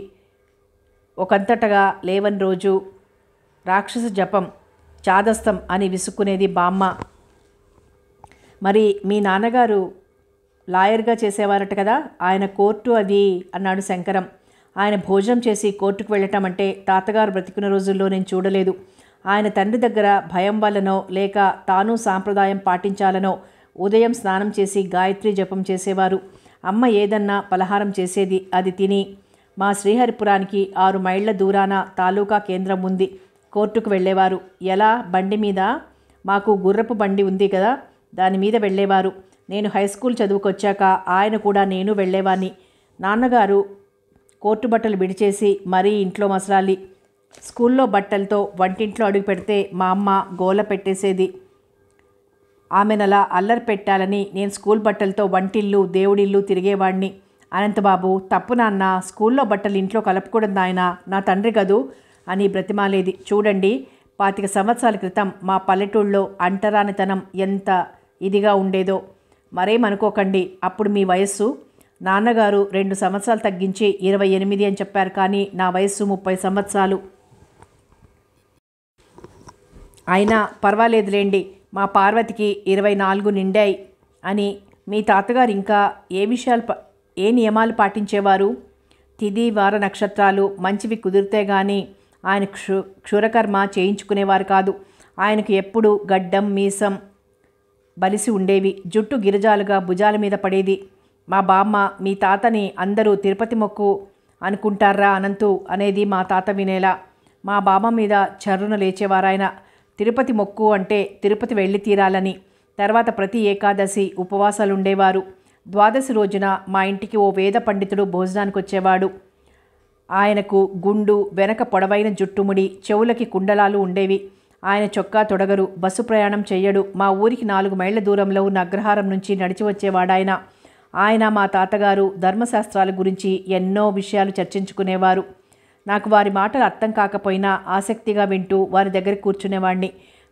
ఒకంతటగా లేవని రోజు రాక్షస జపం చాదస్తం అని విసుక్కునేది బామ్మ మరి మీ నాన్నగారు లాయర్గా చేసేవారట కదా ఆయన కోర్టు అది అన్నాడు శంకరం ఆయన భోజనం చేసి కోర్టుకు వెళ్ళటం అంటే తాతగారు బ్రతికున్న రోజుల్లో నేను చూడలేదు ఆయన తండ్రి దగ్గర భయం వల్లనో లేక తాను సాంప్రదాయం పాటించాలనో ఉదయం స్నానం చేసి గాయత్రి జపం చేసేవారు అమ్మ ఏదన్నా పలహారం చేసేది అది తిని మా శ్రీహరిపురానికి ఆరు మైళ్ళ దూరాన తాలూకా కేంద్రం ఉంది కోర్టుకు వెళ్ళేవారు ఎలా బండి మీద మాకు గుర్రపు బండి ఉంది కదా దాని మీద వెళ్ళేవారు నేను హై స్కూల్ చదువుకొచ్చాక ఆయన కూడా నేను వెళ్ళేవాణ్ణి నాన్నగారు కోర్టు బట్టలు విడిచేసి మరీ ఇంట్లో మసలాలి స్కూల్లో బట్టలతో వంటింట్లో అడుగు పెడితే మా అమ్మ గోల పెట్టేసేది ఆమెనలా అల్లరి పెట్టాలని నేను స్కూల్ బట్టలతో వంటిల్లు దేవుడిల్లు తిరిగేవాడిని అనంతబాబు తప్పు నాన్న స్కూల్లో బట్టలు ఇంట్లో కలపకూడదు నాయన నా తండ్రి కదూ అని బ్రతిమాలేది చూడండి పాతిక సంవత్సరాల క్రితం మా పల్లెటూళ్ళలో అంటరానితనం ఎంత ఇదిగా ఉండేదో మరేమనుకోకండి అప్పుడు మీ వయస్సు నాన్నగారు రెండు సంవత్సరాలు తగ్గించి ఇరవై ఎనిమిది అని చెప్పారు కానీ నా వయస్సు ముప్పై సంవత్సరాలు అయినా పర్వాలేదులేండి మా పార్వతికి ఇరవై నాలుగు నిండాయి అని మీ తాతగారు ఇంకా ఏ విషయాలు ఏ నియమాలు పాటించేవారు తిది వార నక్షత్రాలు మంచివి కుదిరితే కానీ ఆయన క్షు క్షురకర్మ చేయించుకునేవారు కాదు ఆయనకు ఎప్పుడు గడ్డం మీసం బలిసి ఉండేవి జుట్టు గిరిజాలుగా భుజాల మీద పడేది మా బామ్మ మీ తాతని అందరూ తిరుపతి మొక్కు అనుకుంటారా అనంతు అనేది మా తాత వినేలా మా బామ్మ మీద చర్రున లేచేవారాయన తిరుపతి మొక్కు అంటే తిరుపతి వెళ్ళి తీరాలని తర్వాత ప్రతి ఏకాదశి ఉపవాసాలుండేవారు ద్వాదశి రోజున మా ఇంటికి ఓ వేద పండితుడు భోజనానికి వచ్చేవాడు ఆయనకు గుండు వెనక పొడవైన జుట్టుముడి చెవులకి కుండలాలు ఉండేవి ఆయన చొక్కా తొడగరు బస్సు ప్రయాణం చెయ్యడు మా ఊరికి నాలుగు మైళ్ళ దూరంలో ఉన్న అగ్రహారం నుంచి నడిచి వచ్చేవాడాయన ఆయన మా తాతగారు ధర్మశాస్త్రాల గురించి ఎన్నో విషయాలు చర్చించుకునేవారు నాకు వారి మాటలు అర్థం కాకపోయినా ఆసక్తిగా వింటూ వారి దగ్గర కూర్చునేవాడిని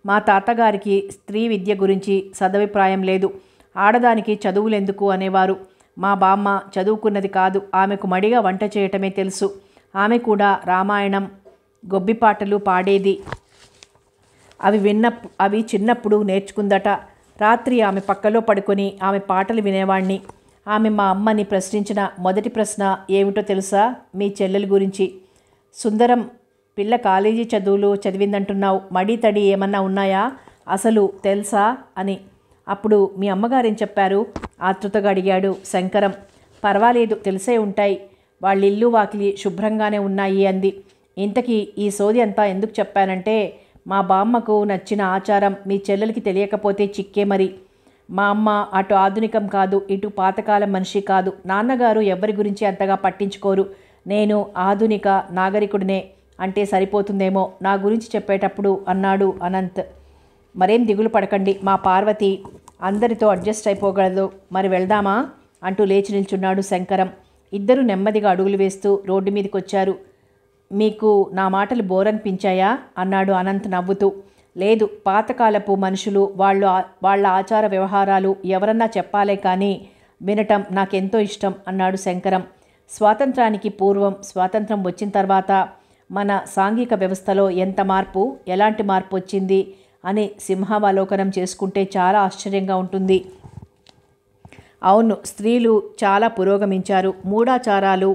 మా తాతగారికి స్త్రీ విద్య గురించి సదభిప్రాయం లేదు ఆడదానికి చదువులెందుకు అనేవారు మా బామ్మ చదువుకున్నది కాదు ఆమెకు మడిగా వంట చేయటమే తెలుసు ఆమె కూడా రామాయణం గొబ్బిపాటలు పాడేది అవి విన్న అవి చిన్నప్పుడు నేర్చుకుందట రాత్రి ఆమె పక్కలో పడుకొని ఆమె పాటలు వినేవాణ్ణి ఆమె మా అమ్మని ప్రశ్నించిన మొదటి ప్రశ్న ఏమిటో తెలుసా మీ చెల్లెల గురించి సుందరం పిల్ల కాలేజీ చదువులు చదివిందంటున్నావు మడి తడి ఏమన్నా ఉన్నాయా అసలు తెలుసా అని అప్పుడు మీ అమ్మగారేం చెప్పారు ఆతృతగా అడిగాడు శంకరం పర్వాలేదు తెలిసే ఉంటాయి వాళ్ళిల్లు వాకిలి శుభ్రంగానే ఉన్నాయి అంది ఇంతకీ ఈ సోది అంతా ఎందుకు చెప్పానంటే మా బామ్మకు నచ్చిన ఆచారం మీ చెల్లెలకి తెలియకపోతే చిక్కే మరి మా అమ్మ అటు ఆధునికం కాదు ఇటు పాతకాలం మనిషి కాదు నాన్నగారు ఎవరి గురించి అంతగా పట్టించుకోరు నేను ఆధునిక నాగరికుడినే అంటే సరిపోతుందేమో నా గురించి చెప్పేటప్పుడు అన్నాడు అనంత్ మరేం దిగులు పడకండి మా పార్వతి అందరితో అడ్జస్ట్ అయిపోగలదు మరి వెళ్దామా అంటూ లేచి నిల్చున్నాడు శంకరం ఇద్దరు నెమ్మదిగా అడుగులు వేస్తూ రోడ్డు మీదకి వచ్చారు మీకు నా మాటలు బోరనిపించాయా అన్నాడు అనంత్ నవ్వుతూ లేదు పాతకాలపు మనుషులు వాళ్ళు వాళ్ళ ఆచార వ్యవహారాలు ఎవరన్నా చెప్పాలే కానీ వినటం నాకెంతో ఇష్టం అన్నాడు శంకరం స్వాతంత్రానికి పూర్వం స్వాతంత్రం వచ్చిన తర్వాత మన సాంఘిక వ్యవస్థలో ఎంత మార్పు ఎలాంటి మార్పు వచ్చింది అని సింహావలోకనం చేసుకుంటే చాలా ఆశ్చర్యంగా ఉంటుంది అవును స్త్రీలు చాలా పురోగమించారు మూఢాచారాలు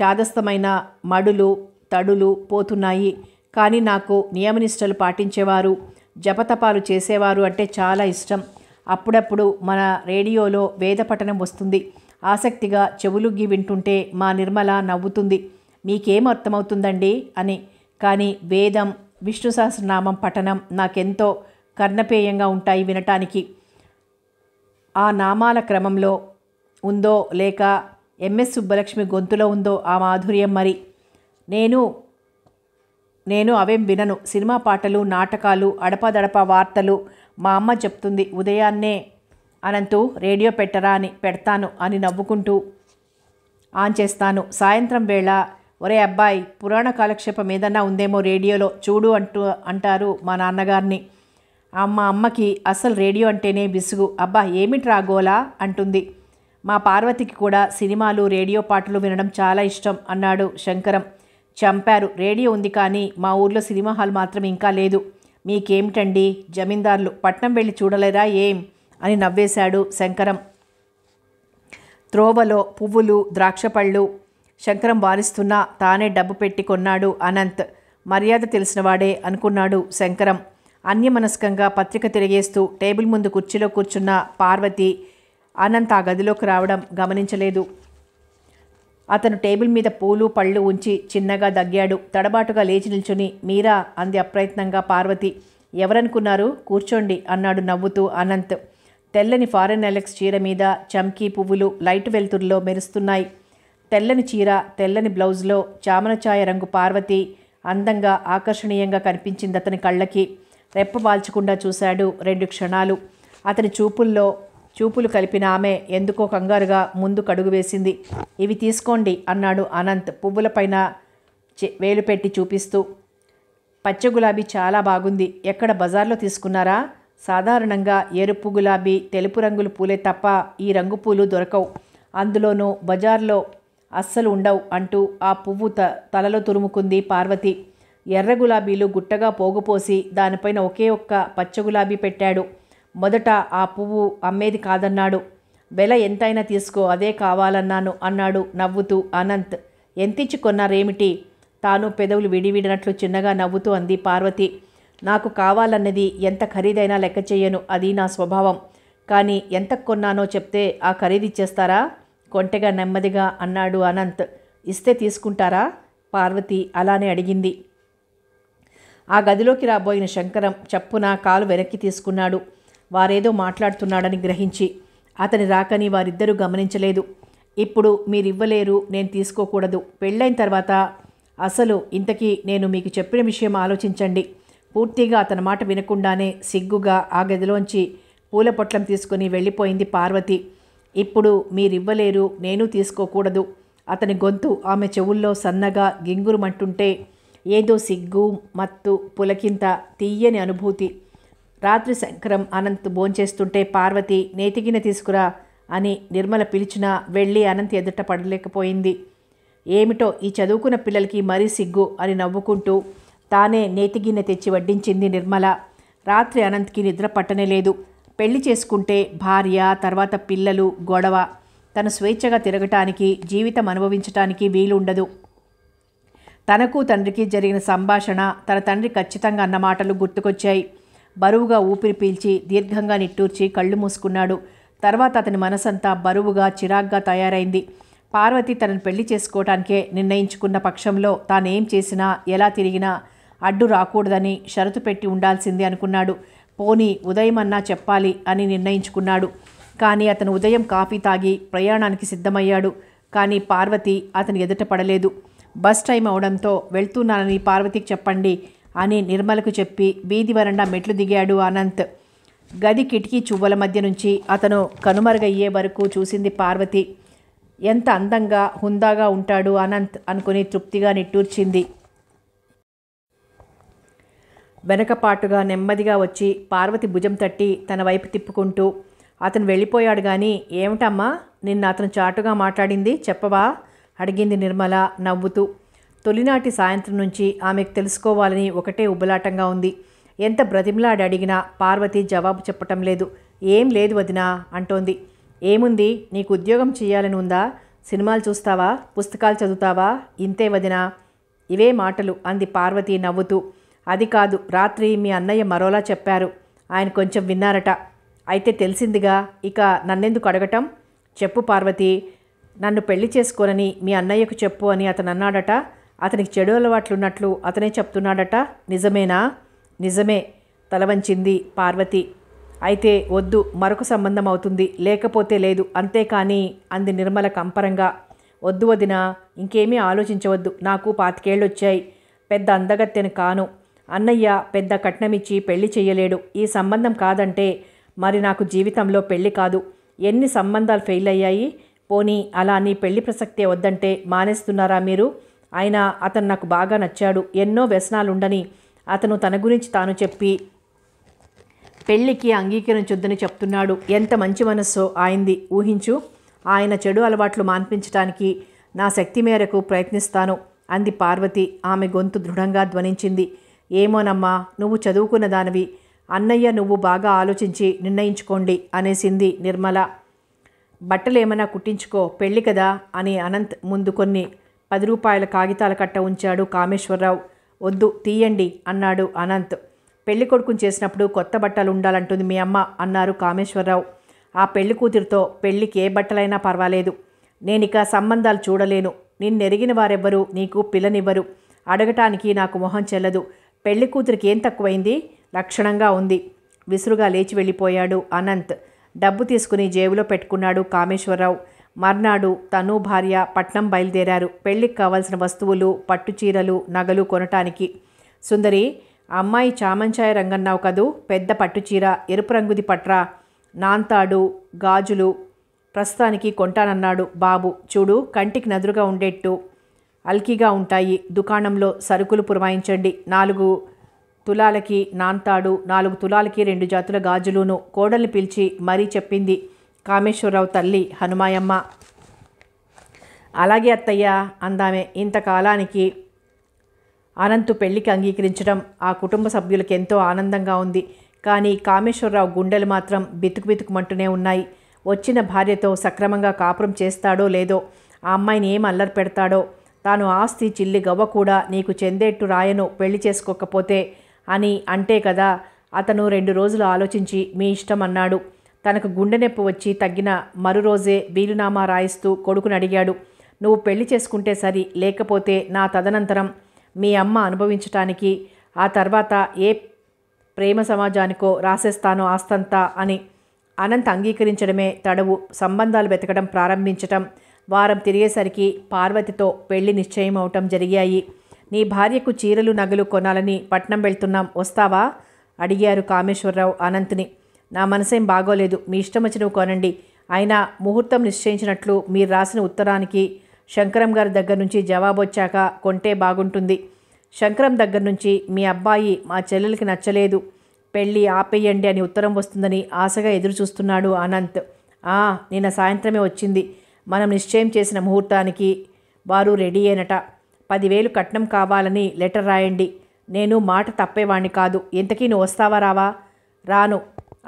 చాదస్తమైన మడులు తడులు పోతున్నాయి కానీ నాకు నియమనిష్టలు పాటించేవారు జపతపాలు చేసేవారు అంటే చాలా ఇష్టం అప్పుడప్పుడు మన రేడియోలో వేద పఠనం వస్తుంది ఆసక్తిగా చెవులుగ్గి వింటుంటే మా నిర్మల నవ్వుతుంది మీకేం అర్థమవుతుందండి అని కానీ వేదం విష్ణు సహస్రనామం పఠనం నాకెంతో కర్ణపేయంగా ఉంటాయి వినటానికి ఆ నామాల క్రమంలో ఉందో లేక ఎంఎస్ సుబ్బలక్ష్మి గొంతులో ఉందో ఆ మాధుర్యం మరి నేను నేను అవేం వినను సినిమా పాటలు నాటకాలు అడపదడప వార్తలు మా అమ్మ చెప్తుంది ఉదయాన్నే అనంతు రేడియో పెట్టరా అని పెడతాను అని నవ్వుకుంటూ ఆన్ చేస్తాను సాయంత్రం వేళ ఒరే అబ్బాయి పురాణ కాలక్షేపం ఏదన్నా ఉందేమో రేడియోలో చూడు అంటూ అంటారు మా నాన్నగారిని మా అమ్మకి అసలు రేడియో అంటేనే విసుగు అబ్బా ఏమిటి రాగోలా అంటుంది మా పార్వతికి కూడా సినిమాలు రేడియో పాటలు వినడం చాలా ఇష్టం అన్నాడు శంకరం చంపారు రేడియో ఉంది కానీ మా ఊర్లో సినిమా హాల్ మాత్రం ఇంకా లేదు మీకేమిటండి జమీందార్లు పట్నం వెళ్ళి చూడలేరా ఏం అని నవ్వేశాడు శంకరం త్రోవలో పువ్వులు ద్రాక్షపళ్ళు శంకరం వారిస్తున్నా తానే డబ్బు పెట్టి కొన్నాడు అనంత్ మర్యాద తెలిసినవాడే అనుకున్నాడు శంకరం అన్యమనస్కంగా పత్రిక తిరిగేస్తూ టేబుల్ ముందు కుర్చీలో కూర్చున్న పార్వతి అనంత్ ఆ గదిలోకి రావడం గమనించలేదు అతను టేబుల్ మీద పూలు పళ్ళు ఉంచి చిన్నగా దగ్గాడు తడబాటుగా లేచి నిల్చుని మీరా అంది అప్రయత్నంగా పార్వతి ఎవరనుకున్నారు కూర్చోండి అన్నాడు నవ్వుతూ అనంత్ తెల్లని ఫారెన్ ఎలెక్స్ చీర మీద చమ్కీ పువ్వులు లైట్ వెలుతురులో మెరుస్తున్నాయి తెల్లని చీర తెల్లని బ్లౌజ్లో చామనఛాయ రంగు పార్వతి అందంగా ఆకర్షణీయంగా కనిపించింది అతని కళ్ళకి రెప్ప వాల్చకుండా చూశాడు రెండు క్షణాలు అతని చూపుల్లో చూపులు కలిపిన ఆమె ఎందుకో కంగారుగా ముందు కడుగు వేసింది ఇవి తీసుకోండి అన్నాడు అనంత్ పువ్వులపైన వేలు పెట్టి చూపిస్తూ పచ్చ గులాబీ చాలా బాగుంది ఎక్కడ బజార్లో తీసుకున్నారా సాధారణంగా ఎరుపు గులాబీ తెలుపు రంగుల పూలే తప్ప ఈ రంగు పూలు దొరకవు అందులోనూ బజార్లో అస్సలు ఉండవు అంటూ ఆ పువ్వు త తలలో తురుముకుంది పార్వతి ఎర్ర గులాబీలు గుట్టగా పోగుపోసి దానిపైన ఒకే ఒక్క పచ్చ గులాబీ పెట్టాడు మొదట ఆ పువ్వు అమ్మేది కాదన్నాడు వెల ఎంతైనా తీసుకో అదే కావాలన్నాను అన్నాడు నవ్వుతూ అనంత్ ఎంతిచ్చి కొన్నారేమిటి తాను పెదవులు విడివిడినట్లు చిన్నగా నవ్వుతూ అంది పార్వతి నాకు కావాలన్నది ఎంత ఖరీదైనా లెక్క చేయను అది నా స్వభావం కానీ ఎంత కొన్నానో చెప్తే ఆ ఖరీదు ఇచ్చేస్తారా కొంటెగా నెమ్మదిగా అన్నాడు అనంత్ ఇస్తే తీసుకుంటారా పార్వతి అలానే అడిగింది ఆ గదిలోకి రాబోయిన శంకరం చప్పున కాలు వెనక్కి తీసుకున్నాడు వారేదో మాట్లాడుతున్నాడని గ్రహించి అతని రాకని వారిద్దరూ గమనించలేదు ఇప్పుడు మీరివ్వలేరు నేను తీసుకోకూడదు పెళ్ళైన తర్వాత అసలు ఇంతకీ నేను మీకు చెప్పిన విషయం ఆలోచించండి పూర్తిగా అతని మాట వినకుండానే సిగ్గుగా ఆ గదిలోంచి పూల పొట్లం తీసుకుని వెళ్ళిపోయింది పార్వతి ఇప్పుడు మీరివ్వలేరు నేను తీసుకోకూడదు అతని గొంతు ఆమె చెవుల్లో సన్నగా గింగురుమంటుంటే ఏదో సిగ్గు మత్తు పులకింత తీయని అనుభూతి రాత్రి శంకరం అనంత్ భోంచేస్తుంటే పార్వతి నేతిగిన తీసుకురా అని నిర్మల పిలిచినా వెళ్ళి అనంత్ ఎదుట పడలేకపోయింది ఏమిటో ఈ చదువుకున్న పిల్లలకి మరీ సిగ్గు అని నవ్వుకుంటూ తానే నేతిగిన్నె తెచ్చి వడ్డించింది నిర్మల రాత్రి అనంత్కి నిద్ర పట్టనే లేదు పెళ్లి చేసుకుంటే భార్య తర్వాత పిల్లలు గొడవ తను స్వేచ్ఛగా తిరగటానికి జీవితం అనుభవించటానికి వీలుండదు తనకు తండ్రికి జరిగిన సంభాషణ తన తండ్రి ఖచ్చితంగా అన్న మాటలు గుర్తుకొచ్చాయి బరువుగా ఊపిరి పీల్చి దీర్ఘంగా నిట్టూర్చి కళ్ళు మూసుకున్నాడు తర్వాత అతని మనసంతా బరువుగా చిరాగ్గా తయారైంది పార్వతి తనను పెళ్లి చేసుకోవటానికే నిర్ణయించుకున్న పక్షంలో తానేం చేసినా ఎలా తిరిగినా అడ్డు రాకూడదని షరతు పెట్టి ఉండాల్సింది అనుకున్నాడు పోనీ ఉదయం అన్నా చెప్పాలి అని నిర్ణయించుకున్నాడు కానీ అతను ఉదయం కాఫీ తాగి ప్రయాణానికి సిద్ధమయ్యాడు కానీ పార్వతి అతని ఎదుట పడలేదు బస్ టైం అవడంతో వెళ్తున్నానని పార్వతికి చెప్పండి అని నిర్మలకు చెప్పి వీధి వరండా మెట్లు దిగాడు అనంత్ గది కిటికీ చువ్వల మధ్య నుంచి అతను కనుమరుగయ్యే వరకు చూసింది పార్వతి ఎంత అందంగా హుందాగా ఉంటాడు అనంత్ అనుకుని తృప్తిగా నిట్టూర్చింది వెనకపాటుగా నెమ్మదిగా వచ్చి పార్వతి భుజం తట్టి తన వైపు తిప్పుకుంటూ అతను వెళ్ళిపోయాడు కానీ ఏమిటమ్మా నిన్న అతను చాటుగా మాట్లాడింది చెప్పవా అడిగింది నిర్మల నవ్వుతూ తొలినాటి సాయంత్రం నుంచి ఆమెకు తెలుసుకోవాలని ఒకటే ఉబ్బలాటంగా ఉంది ఎంత బ్రతిమలాడి అడిగినా పార్వతి జవాబు చెప్పటం లేదు ఏం లేదు వదినా అంటోంది ఏముంది నీకు ఉద్యోగం చేయాలని ఉందా సినిమాలు చూస్తావా పుస్తకాలు చదువుతావా ఇంతే వదినా ఇవే మాటలు అంది పార్వతి నవ్వుతూ అది కాదు రాత్రి మీ అన్నయ్య మరోలా చెప్పారు ఆయన కొంచెం విన్నారట అయితే తెలిసిందిగా ఇక నన్నెందుకు అడగటం చెప్పు పార్వతి నన్ను పెళ్లి చేసుకోనని మీ అన్నయ్యకు చెప్పు అని అతను అన్నాడట అతనికి చెడు అలవాట్లున్నట్లు అతనే చెప్తున్నాడట నిజమేనా నిజమే తలవంచింది పార్వతి అయితే వద్దు మరొక సంబంధం అవుతుంది లేకపోతే లేదు అంతేకాని అంది నిర్మల కంపరంగా వద్దు వదిన ఇంకేమీ ఆలోచించవద్దు నాకు పాతికేళ్ళు వచ్చాయి పెద్ద అందగత్తెను కాను అన్నయ్య పెద్ద కట్నమిచ్చి పెళ్లి చేయలేడు ఈ సంబంధం కాదంటే మరి నాకు జీవితంలో పెళ్లి కాదు ఎన్ని సంబంధాలు ఫెయిల్ అయ్యాయి పోనీ అలా నీ పెళ్లి ప్రసక్తే వద్దంటే మానేస్తున్నారా మీరు ఆయన అతను నాకు బాగా నచ్చాడు ఎన్నో వ్యసనాలుండని అతను తన గురించి తాను చెప్పి పెళ్లికి అంగీకరించొద్దని చెప్తున్నాడు ఎంత మంచి మనస్సో ఆయింది ఊహించు ఆయన చెడు అలవాట్లు మాన్పించటానికి నా శక్తి మేరకు ప్రయత్నిస్తాను అంది పార్వతి ఆమె గొంతు దృఢంగా ధ్వనించింది ఏమోనమ్మా నువ్వు చదువుకున్న దానివి అన్నయ్య నువ్వు బాగా ఆలోచించి నిర్ణయించుకోండి అనేసింది నిర్మల బట్టలేమైనా కుట్టించుకో పెళ్ళి కదా అని అనంత్ ముందు కొన్ని పది రూపాయల కాగితాల కట్ట ఉంచాడు కామేశ్వరరావు వద్దు తీయండి అన్నాడు అనంత్ పెళ్లి కొడుకుని చేసినప్పుడు కొత్త బట్టలు ఉండాలంటుంది మీ అమ్మ అన్నారు కామేశ్వరరావు ఆ పెళ్లి కూతురితో పెళ్లికి ఏ బట్టలైనా పర్వాలేదు నేనిక సంబంధాలు చూడలేను నిన్నెరిగిన వారెవ్వరూ నీకు పిల్లనివ్వరు అడగటానికి నాకు మొహం చెల్లదు పెళ్లి కూతురికి ఏం తక్కువైంది లక్షణంగా ఉంది విసురుగా లేచి వెళ్ళిపోయాడు అనంత్ డబ్బు తీసుకుని జేబులో పెట్టుకున్నాడు కామేశ్వరరావు మర్నాడు తను భార్య పట్నం బయలుదేరారు పెళ్లికి కావాల్సిన వస్తువులు పట్టుచీరలు నగలు కొనటానికి సుందరి అమ్మాయి చామంచాయ రంగన్నావు కదూ పెద్ద పట్టుచీర ఎరుపు రంగుది పట్రా నాంతాడు గాజులు ప్రస్తుతానికి కొంటానన్నాడు బాబు చూడు కంటికి నదురుగా ఉండేట్టు అల్కిగా ఉంటాయి దుకాణంలో సరుకులు పురమాయించండి నాలుగు తులాలకి నాంతాడు నాలుగు తులాలకి రెండు జాతుల గాజులును కోడల్ని పిలిచి మరీ చెప్పింది కామేశ్వరరావు తల్లి హనుమాయమ్మ అలాగే అత్తయ్య అందామె ఇంతకాలానికి అనంతు పెళ్లికి అంగీకరించడం ఆ కుటుంబ సభ్యులకు ఎంతో ఆనందంగా ఉంది కానీ కామేశ్వరరావు గుండెలు మాత్రం బితుకు బితుకుమంటూనే ఉన్నాయి వచ్చిన భార్యతో సక్రమంగా కాపురం చేస్తాడో లేదో ఆ అమ్మాయిని ఏం అల్లరి పెడతాడో తాను ఆస్తి చిల్లి గవ్వ కూడా నీకు చెందేట్టు రాయను పెళ్లి చేసుకోకపోతే అని అంటే కదా అతను రెండు రోజులు ఆలోచించి మీ ఇష్టం అన్నాడు తనకు గుండె నొప్పి వచ్చి తగ్గిన మరురోజే వీలునామా రాయిస్తూ కొడుకుని అడిగాడు నువ్వు పెళ్లి చేసుకుంటే సరి లేకపోతే నా తదనంతరం మీ అమ్మ అనుభవించటానికి ఆ తర్వాత ఏ ప్రేమ సమాజానికో రాసేస్తాను ఆస్తంతా అని అనంత్ అంగీకరించడమే తడవు సంబంధాలు వెతకడం ప్రారంభించటం వారం తిరిగేసరికి పార్వతితో పెళ్లి నిశ్చయం అవటం జరిగాయి నీ భార్యకు చీరలు నగలు కొనాలని పట్నం వెళ్తున్నాం వస్తావా అడిగారు కామేశ్వరరావు అనంత్ని నా మనసేం బాగోలేదు మీ ఇష్టం వచ్చినవి కొనండి అయినా ముహూర్తం నిశ్చయించినట్లు మీరు రాసిన ఉత్తరానికి శంకరం గారి దగ్గర నుంచి జవాబు వచ్చాక కొంటే బాగుంటుంది శంకరం దగ్గర నుంచి మీ అబ్బాయి మా చెల్లెలకి నచ్చలేదు పెళ్ళి ఆపేయండి అని ఉత్తరం వస్తుందని ఆశగా ఎదురు చూస్తున్నాడు అనంత్ ఆ నిన్న సాయంత్రమే వచ్చింది మనం నిశ్చయం చేసిన ముహూర్తానికి వారు రెడీ అయినట పదివేలు కట్నం కావాలని లెటర్ రాయండి నేను మాట తప్పేవాణ్ణి కాదు ఎంతకీ నువ్వు వస్తావా రావా రాను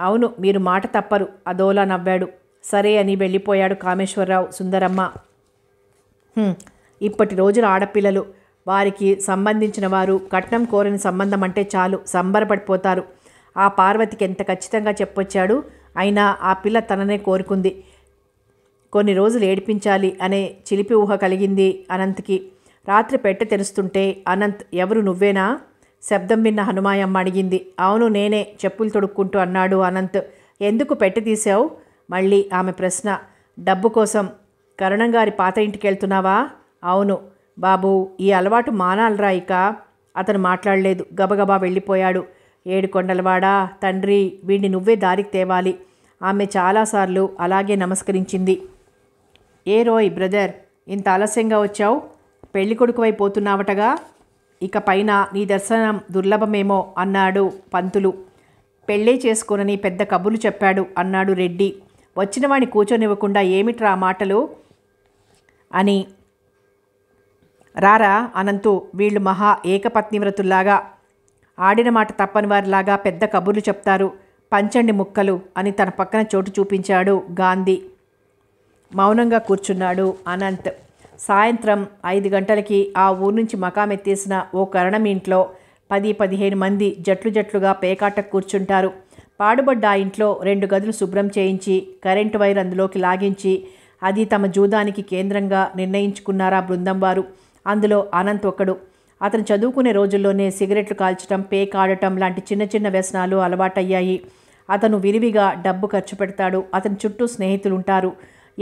అవును మీరు మాట తప్పరు అదోలా నవ్వాడు సరే అని వెళ్ళిపోయాడు కామేశ్వరరావు సుందరమ్మ ఇప్పటి రోజుల ఆడపిల్లలు వారికి సంబంధించిన వారు కట్నం కోరిన సంబంధం అంటే చాలు సంబరపడిపోతారు ఆ పార్వతికి ఎంత ఖచ్చితంగా చెప్పొచ్చాడు అయినా ఆ పిల్ల తననే కోరుకుంది కొన్ని రోజులు ఏడిపించాలి అనే చిలిపి ఊహ కలిగింది అనంత్కి రాత్రి పెట్టె తెరుస్తుంటే అనంత్ ఎవరు నువ్వేనా శబ్దం విన్న హనుమాయమ్మ అడిగింది అవును నేనే చెప్పులు తొడుక్కుంటూ అన్నాడు అనంత్ ఎందుకు పెట్టి తీసావు మళ్ళీ ఆమె ప్రశ్న డబ్బు కోసం గారి పాత ఇంటికి వెళ్తున్నావా అవును బాబు ఈ అలవాటు మానాలరా ఇక అతను మాట్లాడలేదు గబగబా వెళ్ళిపోయాడు ఏడుకొండలవాడా తండ్రి వీడిని నువ్వే దారికి తేవాలి ఆమె చాలాసార్లు అలాగే నమస్కరించింది ఏ రోయ్ బ్రదర్ ఇంత ఆలస్యంగా వచ్చావు పెళ్ళికొడుకువైపోతున్నావటగా ఇక పైన నీ దర్శనం దుర్లభమేమో అన్నాడు పంతులు పెళ్ళే చేసుకోనని పెద్ద కబుర్లు చెప్పాడు అన్నాడు రెడ్డి వచ్చినవాణ్ణి కూర్చొనివ్వకుండా ఏమిట్రా మాటలు అని రారా అనంతు వీళ్ళు మహా ఏకపత్నివ్రతుల్లాగా ఆడిన మాట తప్పని వారిలాగా పెద్ద కబుర్లు చెప్తారు పంచండి ముక్కలు అని తన పక్కన చోటు చూపించాడు గాంధీ మౌనంగా కూర్చున్నాడు అనంత్ సాయంత్రం ఐదు గంటలకి ఆ ఊరు నుంచి మకామెత్తేసిన ఓ కరణం ఇంట్లో పది పదిహేను మంది జట్లు జట్లుగా పేకాట కూర్చుంటారు పాడుబడ్డ ఆ ఇంట్లో రెండు గదులు శుభ్రం చేయించి కరెంటు వైర్ అందులోకి లాగించి అది తమ జూదానికి కేంద్రంగా నిర్ణయించుకున్నారా బృందం వారు అందులో అనంత్ ఒకడు అతను చదువుకునే రోజుల్లోనే సిగరెట్లు కాల్చడం పే కాడటం లాంటి చిన్న చిన్న వ్యసనాలు అలవాటయ్యాయి అతను విరివిగా డబ్బు ఖర్చు పెడతాడు అతని చుట్టూ స్నేహితులుంటారు ఉంటారు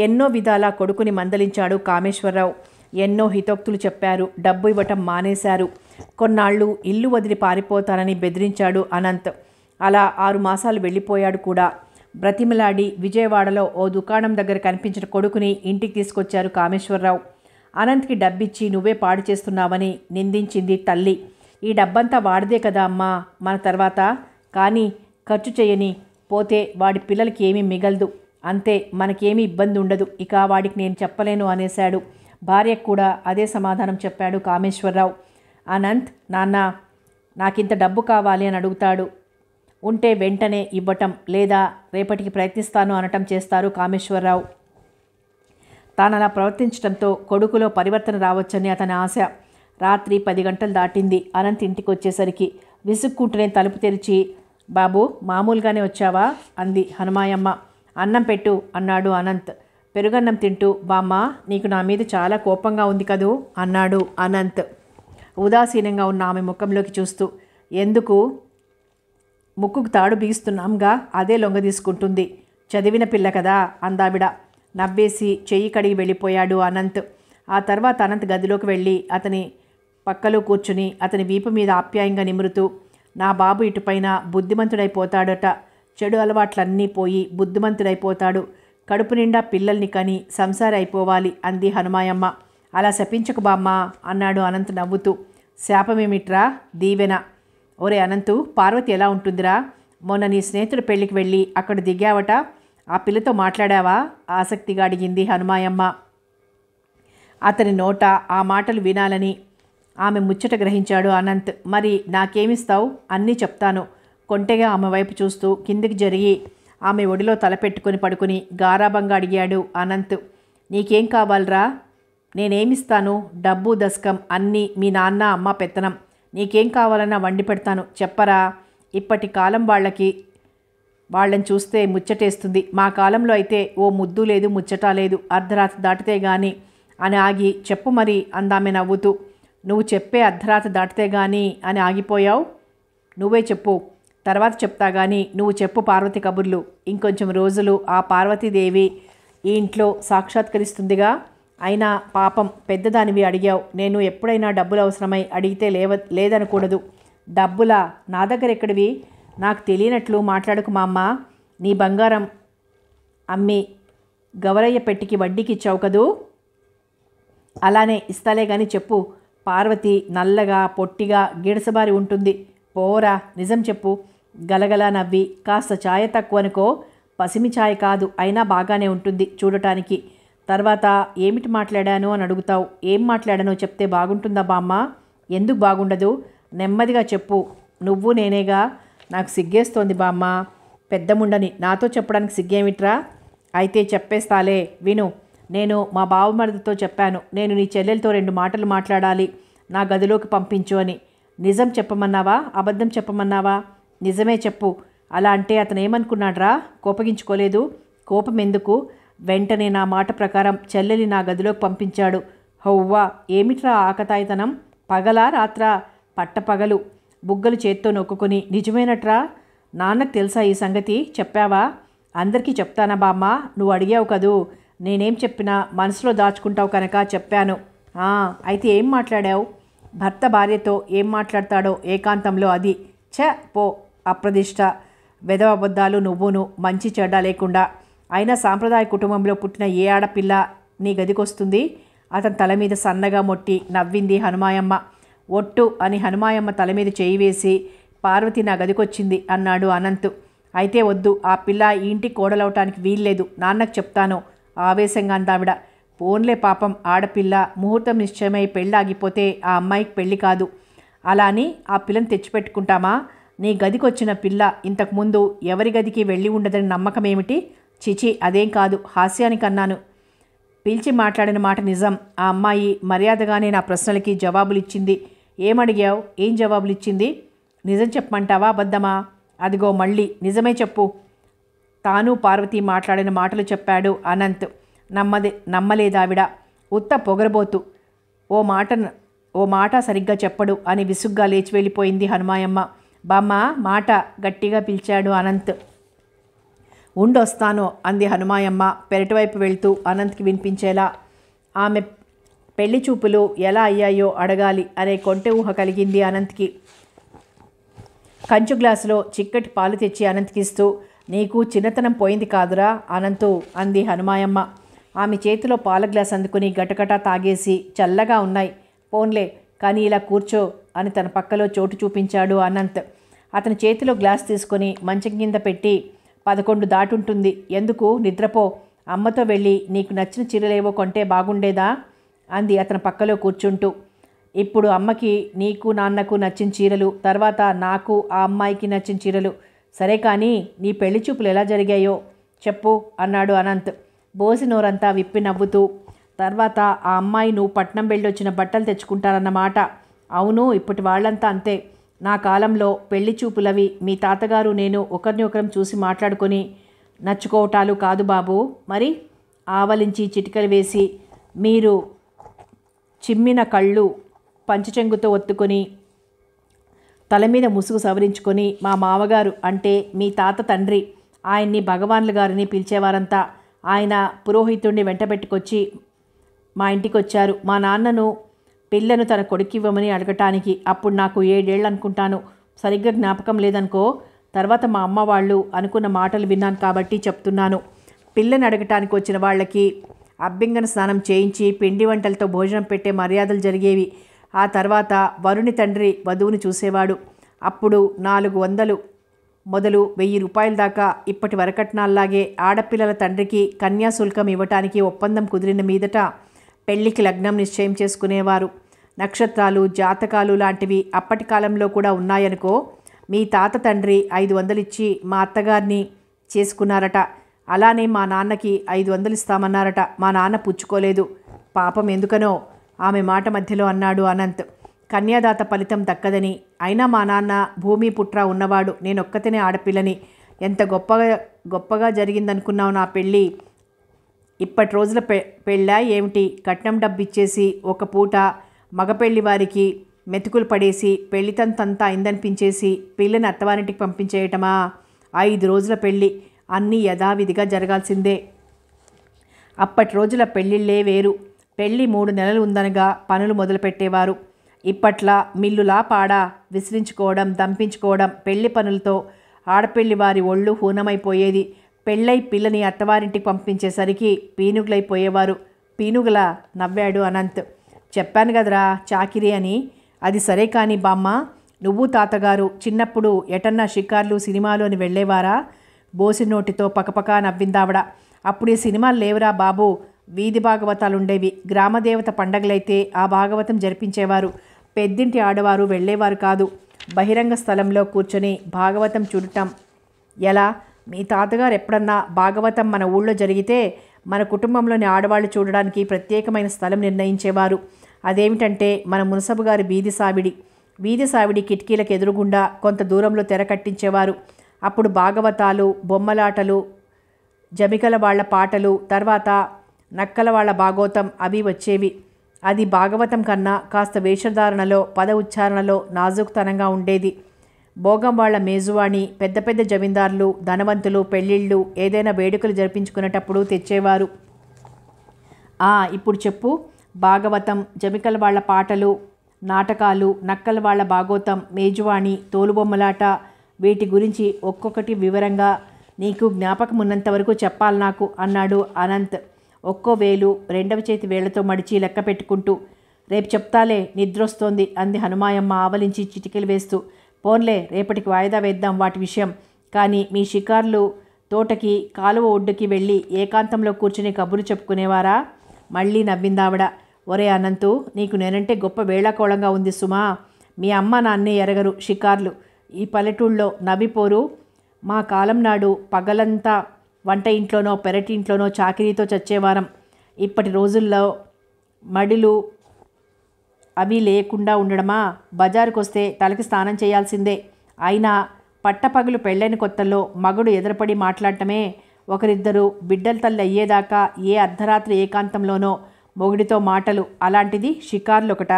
ఎన్నో విధాలా కొడుకుని మందలించాడు కామేశ్వరరావు ఎన్నో హితోక్తులు చెప్పారు డబ్బు ఇవ్వటం మానేశారు కొన్నాళ్ళు ఇల్లు వదిలి పారిపోతానని బెదిరించాడు అనంత్ అలా ఆరు మాసాలు వెళ్ళిపోయాడు కూడా బ్రతిమలాడి విజయవాడలో ఓ దుకాణం దగ్గర కనిపించిన కొడుకుని ఇంటికి తీసుకొచ్చారు కామేశ్వరరావు అనంత్కి డబ్బిచ్చి నువ్వే పాడు చేస్తున్నావని నిందించింది తల్లి ఈ డబ్బంతా వాడిదే కదా అమ్మా మన తర్వాత కానీ ఖర్చు చేయని పోతే వాడి పిల్లలకి ఏమీ మిగలదు అంతే మనకేమి ఇబ్బంది ఉండదు ఇక వాడికి నేను చెప్పలేను అనేశాడు భార్యకు కూడా అదే సమాధానం చెప్పాడు కామేశ్వరరావు అనంత్ నాన్న నాకింత డబ్బు కావాలి అని అడుగుతాడు ఉంటే వెంటనే ఇవ్వటం లేదా రేపటికి ప్రయత్నిస్తాను అనటం చేస్తారు కామేశ్వరరావు తాను అలా ప్రవర్తించడంతో కొడుకులో పరివర్తన రావచ్చని అతని ఆశ రాత్రి పది గంటలు దాటింది అనంత్ ఇంటికి వచ్చేసరికి విసుక్కుంటూనే తలుపు తెరిచి బాబు మామూలుగానే వచ్చావా అంది హనుమాయమ్మ అన్నం పెట్టు అన్నాడు అనంత్ పెరుగన్నం తింటూ బామ్మ నీకు నా మీద చాలా కోపంగా ఉంది కదూ అన్నాడు అనంత్ ఉదాసీనంగా ఉన్న ఆమె ముఖంలోకి చూస్తూ ఎందుకు ముక్కుకు తాడు బీగిస్తున్నాంగా అదే లొంగ తీసుకుంటుంది చదివిన పిల్ల కదా అందావిడ నవ్వేసి చెయ్యి కడిగి వెళ్ళిపోయాడు అనంత్ ఆ తర్వాత అనంత్ గదిలోకి వెళ్ళి అతని పక్కలో కూర్చుని అతని వీపు మీద ఆప్యాయంగా నిమురుతూ నా బాబు ఇటుపైన బుద్ధిమంతుడైపోతాడట చెడు అలవాట్లన్నీ పోయి బుద్ధిమంతుడైపోతాడు కడుపు నిండా పిల్లల్ని కని సంసారి అయిపోవాలి అంది హనుమాయమ్మ అలా శపించకు బామ్మా అన్నాడు అనంత్ నవ్వుతూ శాపమేమిట్రా దీవెన ఒరే అనంతు పార్వతి ఎలా ఉంటుందిరా మొన్న నీ స్నేహితుడు పెళ్ళికి వెళ్ళి అక్కడ దిగావట ఆ పిల్లతో మాట్లాడావా ఆసక్తిగా అడిగింది హనుమాయమ్మ అతని నోట ఆ మాటలు వినాలని ఆమె ముచ్చట గ్రహించాడు అనంత్ మరి నాకేమిస్తావు అన్నీ చెప్తాను కొంటెగా ఆమె వైపు చూస్తూ కిందికి జరిగి ఆమె ఒడిలో తలపెట్టుకుని పడుకుని గారాభంగా అడిగాడు అనంత్ నీకేం కావాలరా నేనేమిస్తాను డబ్బు దశకం అన్నీ మీ నాన్న అమ్మ పెత్తనం నీకేం కావాలన్నా వండి పెడతాను చెప్పరా ఇప్పటి కాలం వాళ్ళకి వాళ్ళని చూస్తే ముచ్చటేస్తుంది మా కాలంలో అయితే ఓ ముద్దు లేదు ముచ్చట లేదు అర్ధరాత్రి దాటితే గాని అని ఆగి చెప్పు మరి అందామె నవ్వుతూ నువ్వు చెప్పే అర్ధరాత్రి దాటితే గాని అని ఆగిపోయావు నువ్వే చెప్పు తర్వాత చెప్తా కానీ నువ్వు చెప్పు పార్వతి కబుర్లు ఇంకొంచెం రోజులు ఆ పార్వతీదేవి ఈ ఇంట్లో సాక్షాత్కరిస్తుందిగా అయినా పాపం పెద్దదానివి అడిగావు నేను ఎప్పుడైనా డబ్బులు అవసరమై అడిగితే లేవ లేదనకూడదు డబ్బులా నా దగ్గర ఎక్కడివి నాకు తెలియనట్లు మాట్లాడకు మా అమ్మ నీ బంగారం అమ్మి గవరయ్య పెట్టికి వడ్డీకి ఇచ్చావు కదూ అలానే ఇస్తాలే కానీ చెప్పు పార్వతి నల్లగా పొట్టిగా గిడసబారి ఉంటుంది పోరా నిజం చెప్పు గలగలా నవ్వి కాస్త ఛాయ తక్కువనుకో పసిమి ఛాయ కాదు అయినా బాగానే ఉంటుంది చూడటానికి తర్వాత ఏమిటి మాట్లాడాను అని అడుగుతావు ఏం మాట్లాడానో చెప్తే బాగుంటుందా బామ్మ ఎందుకు బాగుండదు నెమ్మదిగా చెప్పు నువ్వు నేనేగా నాకు సిగ్గేస్తోంది బామ్మ పెద్దముండని నాతో చెప్పడానికి సిగ్గేమిట్రా అయితే చెప్పేస్తాలే విను నేను మా బావమరదతో చెప్పాను నేను నీ చెల్లెలతో రెండు మాటలు మాట్లాడాలి నా గదిలోకి పంపించు అని నిజం చెప్పమన్నావా అబద్ధం చెప్పమన్నావా నిజమే చెప్పు అలా అంటే అతను ఏమనుకున్నాడ్రా కోపగించుకోలేదు కోపం ఎందుకు వెంటనే నా మాట ప్రకారం చెల్లెలి నా గదిలోకి పంపించాడు హౌవా ఏమిట్రా ఆకతాయితనం పగలా రాత్రా పట్టపగలు బుగ్గలు చేత్తో నొక్కుని నిజమేనట్రా నాన్నకు తెలుసా ఈ సంగతి చెప్పావా అందరికీ చెప్తానా బామ్మ నువ్వు అడిగావు కదూ నేనేం చెప్పినా మనసులో దాచుకుంటావు కనుక చెప్పాను అయితే ఏం మాట్లాడావు భర్త భార్యతో ఏం మాట్లాడతాడో ఏకాంతంలో అది ఛ పో అప్రదిష్ట అబద్ధాలు నువ్వును మంచి చెడ్డ లేకుండా అయినా సాంప్రదాయ కుటుంబంలో పుట్టిన ఏ ఆడపిల్ల నీ గదికొస్తుంది అతని తల మీద సన్నగా మొట్టి నవ్వింది హనుమాయమ్మ ఒట్టు అని హనుమాయమ్మ తల మీద చేయి వేసి పార్వతి నా గదికొచ్చింది అన్నాడు అనంత్ అయితే వద్దు ఆ పిల్ల ఇంటి కోడలవటానికి వీల్లేదు నాన్నకు చెప్తాను ఆవేశంగా అందావిడ పోన్లే పాపం ఆడపిల్ల ముహూర్తం నిశ్చయమై పెళ్ళి ఆగిపోతే ఆ అమ్మాయికి పెళ్ళి కాదు అలా అని ఆ పిల్లని తెచ్చిపెట్టుకుంటామా నీ గదికొచ్చిన పిల్ల ఇంతకుముందు ఎవరి గదికి వెళ్ళి ఉండదని నమ్మకం ఏమిటి చిచి అదేం కాదు హాస్యానికి అన్నాను పిలిచి మాట్లాడిన మాట నిజం ఆ అమ్మాయి మర్యాదగానే నా ప్రశ్నలకి జవాబులు ఇచ్చింది ఏమడిగావు ఏం జవాబులు ఇచ్చింది నిజం చెప్పమంటావా అబద్ధమా అదిగో మళ్ళీ నిజమే చెప్పు తాను పార్వతి మాట్లాడిన మాటలు చెప్పాడు అనంత్ నమ్మదే నమ్మలేదావిడ ఉత్త పొగరబోతు ఓ మాట ఓ మాట సరిగ్గా చెప్పడు అని విసుగ్గా లేచి వెళ్ళిపోయింది హనుమాయమ్మ బామ్మ మాట గట్టిగా పిలిచాడు అనంత్ ఉండొస్తాను అంది హనుమాయమ్మ పెరటివైపు వెళ్తూ అనంత్కి వినిపించేలా ఆమె పెళ్లి చూపులు ఎలా అయ్యాయో అడగాలి అనే కొంటె ఊహ కలిగింది అనంత్కి కంచు గ్లాసులో చిక్కటి పాలు తెచ్చి అనంత్కిస్తూ నీకు చిన్నతనం పోయింది కాదురా అనంతు అంది హనుమాయమ్మ ఆమె చేతిలో పాల గ్లాస్ అందుకుని గటగటా తాగేసి చల్లగా ఉన్నాయి పోన్లే కానీ ఇలా కూర్చో అని తన పక్కలో చోటు చూపించాడు అనంత్ అతని చేతిలో గ్లాస్ తీసుకొని మంచం కింద పెట్టి పదకొండు దాటుంటుంది ఎందుకు నిద్రపో అమ్మతో వెళ్ళి నీకు నచ్చిన చీరలేవో కొంటే బాగుండేదా అంది అతని పక్కలో కూర్చుంటూ ఇప్పుడు అమ్మకి నీకు నాన్నకు నచ్చిన చీరలు తర్వాత నాకు ఆ అమ్మాయికి నచ్చిన చీరలు సరే కానీ నీ పెళ్లి చూపులు ఎలా జరిగాయో చెప్పు అన్నాడు అనంత్ బోసి నోరంతా విప్పి నవ్వుతూ తర్వాత ఆ అమ్మాయి నువ్వు పట్నం వెళ్ళొచ్చిన బట్టలు తెచ్చుకుంటారన్నమాట అవును ఇప్పటి వాళ్ళంతా అంతే నా కాలంలో పెళ్లి చూపులవి మీ తాతగారు నేను ఒకరిని ఒకరం చూసి మాట్లాడుకొని నచ్చుకోవటాలు కాదు బాబు మరి ఆవలించి చిటికలు వేసి మీరు చిమ్మిన కళ్ళు పంచచెంగుతో ఒత్తుకొని తల మీద ముసుగు సవరించుకొని మా మావగారు అంటే మీ తాత తండ్రి ఆయన్ని భగవాన్ల గారిని పిలిచేవారంతా ఆయన పురోహితుడిని వెంటబెట్టుకొచ్చి మా ఇంటికి వచ్చారు మా నాన్నను పిల్లను తన కొడుకివ్వమని అడగటానికి అప్పుడు నాకు ఏడేళ్ళు అనుకుంటాను సరిగ్గా జ్ఞాపకం లేదనుకో తర్వాత మా అమ్మ వాళ్ళు అనుకున్న మాటలు విన్నాను కాబట్టి చెప్తున్నాను పిల్లని అడగటానికి వచ్చిన వాళ్ళకి అభ్యంగన స్నానం చేయించి పిండి వంటలతో భోజనం పెట్టే మర్యాదలు జరిగేవి ఆ తర్వాత వరుణి తండ్రి వధువుని చూసేవాడు అప్పుడు నాలుగు వందలు మొదలు వెయ్యి రూపాయల దాకా ఇప్పటి వరకట్నాల్లాగే ఆడపిల్లల తండ్రికి కన్యాశుల్కం ఇవ్వటానికి ఒప్పందం కుదిరిన మీదట పెళ్లికి లగ్నం నిశ్చయం చేసుకునేవారు నక్షత్రాలు జాతకాలు లాంటివి అప్పటి కాలంలో కూడా ఉన్నాయనుకో మీ తాత తండ్రి ఐదు వందలిచ్చి మా అత్తగారిని చేసుకున్నారట అలానే మా నాన్నకి ఐదు వందలు ఇస్తామన్నారట మా నాన్న పుచ్చుకోలేదు పాపం ఎందుకనో ఆమె మాట మధ్యలో అన్నాడు అనంత్ కన్యాదాత ఫలితం దక్కదని అయినా మా నాన్న భూమి పుట్ర ఉన్నవాడు నేనొక్కతనే ఆడపిల్లని ఎంత గొప్పగా గొప్పగా జరిగిందనుకున్నావు నా పెళ్ళి ఇప్పటి రోజుల పె పెళ్ళ ఏమిటి కట్నం డబ్బిచ్చేసి ఒక పూట మగపెళ్ళి వారికి మెతుకులు పడేసి పెళ్ళితంతంతా అయిందనిపించేసి పిల్లని అత్తవారింటికి పంపించేయటమా ఐదు రోజుల పెళ్ళి అన్నీ యథావిధిగా జరగాల్సిందే అప్పటి రోజుల పెళ్ళిళ్ళే వేరు పెళ్ళి మూడు నెలలు ఉందనగా పనులు మొదలుపెట్టేవారు ఇప్పట్లా మిల్లులా పాడా విసిరించుకోవడం దంపించుకోవడం పెళ్లి పనులతో ఆడపెళ్లి వారి ఒళ్ళు హూనమైపోయేది పెళ్ళై పిల్లని అత్తవారింటికి పంపించేసరికి పీనుగులైపోయేవారు పీనుగుల నవ్వాడు అనంత్ చెప్పాను కదరా చాకిరి అని అది సరే కానీ బామ్మ నువ్వు తాతగారు చిన్నప్పుడు ఎటన్నా షికార్లు సినిమాలోని వెళ్ళేవారా బోసి నోటితో పకపకా నవ్విందావడ అప్పుడు ఈ సినిమాలు లేవురా బాబు వీధి భాగవతాలుండేవి గ్రామదేవత పండగలైతే ఆ భాగవతం జరిపించేవారు పెద్దింటి ఆడవారు వెళ్ళేవారు కాదు బహిరంగ స్థలంలో కూర్చొని భాగవతం చూడటం ఎలా మీ తాతగారు ఎప్పుడన్నా భాగవతం మన ఊళ్ళో జరిగితే మన కుటుంబంలోని ఆడవాళ్ళు చూడడానికి ప్రత్యేకమైన స్థలం నిర్ణయించేవారు అదేమిటంటే మన మునసబు గారి బీది సావిడి వీధి సావిడి కిటికీలకు ఎదురుగుండా కొంత దూరంలో తెర కట్టించేవారు అప్పుడు భాగవతాలు బొమ్మలాటలు జమికల వాళ్ళ పాటలు తర్వాత నక్కల వాళ్ళ భాగవతం అవి వచ్చేవి అది భాగవతం కన్నా కాస్త వేషధారణలో పద ఉచ్చారణలో నాజుకుతనంగా ఉండేది భోగంవాళ్ల మేజువాణి పెద్ద పెద్ద జమీందారులు ధనవంతులు పెళ్ళిళ్ళు ఏదైనా వేడుకలు జరిపించుకునేటప్పుడు తెచ్చేవారు ఆ ఇప్పుడు చెప్పు భాగవతం జమికల వాళ్ళ పాటలు నాటకాలు నక్కల వాళ్ళ భాగోతం మేజువాణి తోలుబొమ్మలాట వీటి గురించి ఒక్కొక్కటి వివరంగా నీకు జ్ఞాపకం ఉన్నంత వరకు చెప్పాలి నాకు అన్నాడు అనంత్ ఒక్కో వేలు రెండవ చేతి వేళ్లతో మడిచి లెక్క పెట్టుకుంటూ రేపు చెప్తాలే నిద్రొస్తోంది అంది హనుమాయమ్మ ఆవలించి చిటికెలు వేస్తూ పోన్లే రేపటికి వాయిదా వేద్దాం వాటి విషయం కానీ మీ షికార్లు తోటకి కాలువ ఒడ్డుకి వెళ్ళి ఏకాంతంలో కూర్చుని కబుర్లు చెప్పుకునేవారా మళ్ళీ నవ్విందావిడ ఒరే అనంతు నీకు నేనంటే గొప్ప వేళాకోళంగా ఉంది సుమా మీ అమ్మ నాన్నే ఎరగరు షికార్లు ఈ పల్లెటూళ్ళలో నవ్విపోరు మా కాలం నాడు పగలంతా వంట ఇంట్లోనో పెరటి ఇంట్లోనో చాకరీతో చచ్చేవారం ఇప్పటి రోజుల్లో మడిలు అవి లేకుండా ఉండడమా బజారుకు వస్తే తలకి స్నానం చేయాల్సిందే అయినా పట్టపగులు పెళ్ళైన కొత్తల్లో మగుడు ఎదురపడి మాట్లాడటమే ఒకరిద్దరు బిడ్డల తల్లి అయ్యేదాకా ఏ అర్ధరాత్రి ఏకాంతంలోనో మొగుడితో మాటలు అలాంటిది షికార్లొకట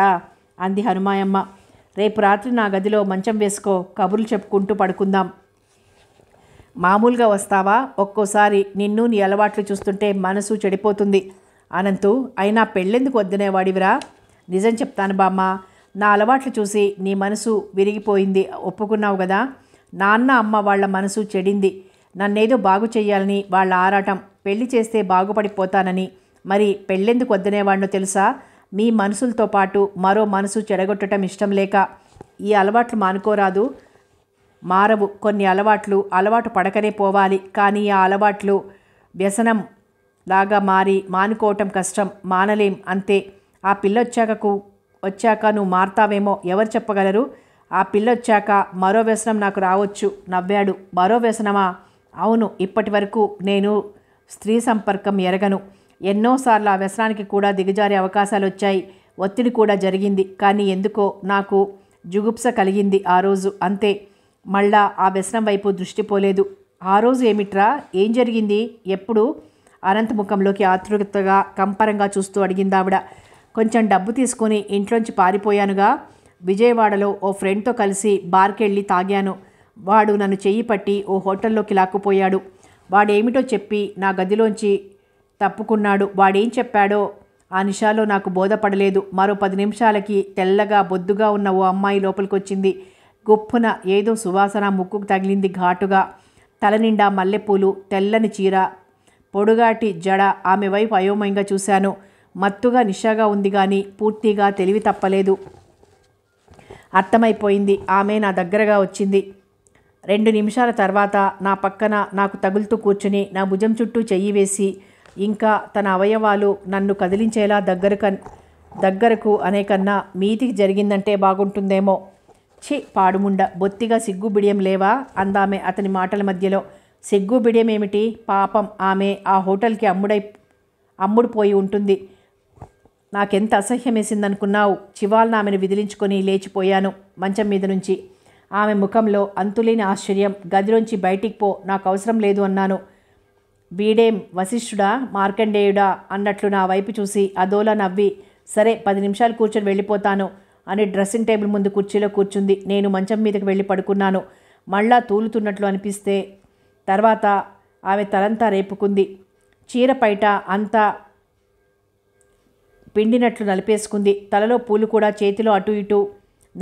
అంది హనుమాయమ్మ రేపు రాత్రి నా గదిలో మంచం వేసుకో కబుర్లు చెప్పుకుంటూ పడుకుందాం మామూలుగా వస్తావా ఒక్కోసారి నిన్ను నీ అలవాట్లు చూస్తుంటే మనసు చెడిపోతుంది అనంతు అయినా పెళ్ళెందుకు వద్దనేవాడివిరా నిజం చెప్తాను బామ్మ నా అలవాట్లు చూసి నీ మనసు విరిగిపోయింది ఒప్పుకున్నావు కదా నాన్న అమ్మ వాళ్ళ మనసు చెడింది నన్నేదో బాగు చేయాలని వాళ్ళ ఆరాటం పెళ్లి చేస్తే బాగుపడిపోతానని మరి పెళ్ళెందుకు వద్దనేవాడినో తెలుసా మీ మనసులతో పాటు మరో మనసు చెడగొట్టడం ఇష్టం లేక ఈ అలవాట్లు మానుకోరాదు మారవు కొన్ని అలవాట్లు అలవాటు పడకనే పోవాలి కానీ ఆ అలవాట్లు వ్యసనం లాగా మారి మానుకోవటం కష్టం మానలేం అంతే ఆ పిల్లొచ్చాకకు వచ్చాక నువ్వు మారతావేమో ఎవరు చెప్పగలరు ఆ పిల్లొచ్చాక మరో వ్యసనం నాకు రావచ్చు నవ్వాడు మరో వ్యసనమా అవును ఇప్పటి వరకు నేను స్త్రీ సంపర్కం ఎరగను ఎన్నోసార్లు ఆ వ్యసనానికి కూడా దిగజారే అవకాశాలు వచ్చాయి ఒత్తిడి కూడా జరిగింది కానీ ఎందుకో నాకు జుగుప్స కలిగింది ఆ రోజు అంతే మళ్ళా ఆ వ్యసనం వైపు దృష్టి పోలేదు ఆ రోజు ఏమిట్రా ఏం జరిగింది ఎప్పుడు అనంతముఖంలోకి ఆతృతగా కంపరంగా చూస్తూ అడిగిందావిడ కొంచెం డబ్బు తీసుకొని ఇంట్లోంచి పారిపోయానుగా విజయవాడలో ఓ ఫ్రెండ్తో కలిసి బార్కెళ్ళి తాగాను వాడు నన్ను చెయ్యి పట్టి ఓ హోటల్లోకి లాక్కుపోయాడు వాడేమిటో చెప్పి నా గదిలోంచి తప్పుకున్నాడు వాడేం చెప్పాడో ఆ నిషాలో నాకు బోధపడలేదు మరో పది నిమిషాలకి తెల్లగా బొద్దుగా ఉన్న ఓ అమ్మాయి లోపలికొచ్చింది గొప్పున ఏదో సువాసన ముక్కుకు తగిలింది ఘాటుగా తలనిండా మల్లెపూలు తెల్లని చీర పొడుగాటి జడ ఆమె వైపు అయోమయంగా చూశాను మత్తుగా నిషాగా ఉంది కానీ పూర్తిగా తెలివి తప్పలేదు అర్థమైపోయింది ఆమె నా దగ్గరగా వచ్చింది రెండు నిమిషాల తర్వాత నా పక్కన నాకు తగులుతూ కూర్చుని నా భుజం చుట్టూ చెయ్యి వేసి ఇంకా తన అవయవాలు నన్ను కదిలించేలా దగ్గరకు దగ్గరకు అనేకన్నా మీతికి జరిగిందంటే బాగుంటుందేమో ఛీ పాడుముండ బొత్తిగా సిగ్గు బిడియం లేవా అందామె అతని మాటల మధ్యలో సిగ్గు బిడియం ఏమిటి పాపం ఆమె ఆ హోటల్కి అమ్ముడై అమ్ముడుపోయి ఉంటుంది నాకెంత అసహ్యమేసిందనుకున్నావు చివాల్న ఆమెను విదిలించుకొని లేచిపోయాను మంచం మీద నుంచి ఆమె ముఖంలో అంతులేని ఆశ్చర్యం గదిలోంచి బయటికి పో నాకు అవసరం లేదు అన్నాను వీడేం వశిష్ఠుడా మార్కండేయుడా అన్నట్లు నా వైపు చూసి అదోలా నవ్వి సరే పది నిమిషాలు కూర్చొని వెళ్ళిపోతాను అని డ్రెస్సింగ్ టేబుల్ ముందు కుర్చీలో కూర్చుంది నేను మంచం మీదకి వెళ్ళి పడుకున్నాను మళ్ళా తూలుతున్నట్లు అనిపిస్తే తర్వాత ఆమె తలంతా రేపుకుంది చీర పైట అంతా పిండినట్లు నలిపేసుకుంది తలలో పూలు కూడా చేతిలో అటు ఇటు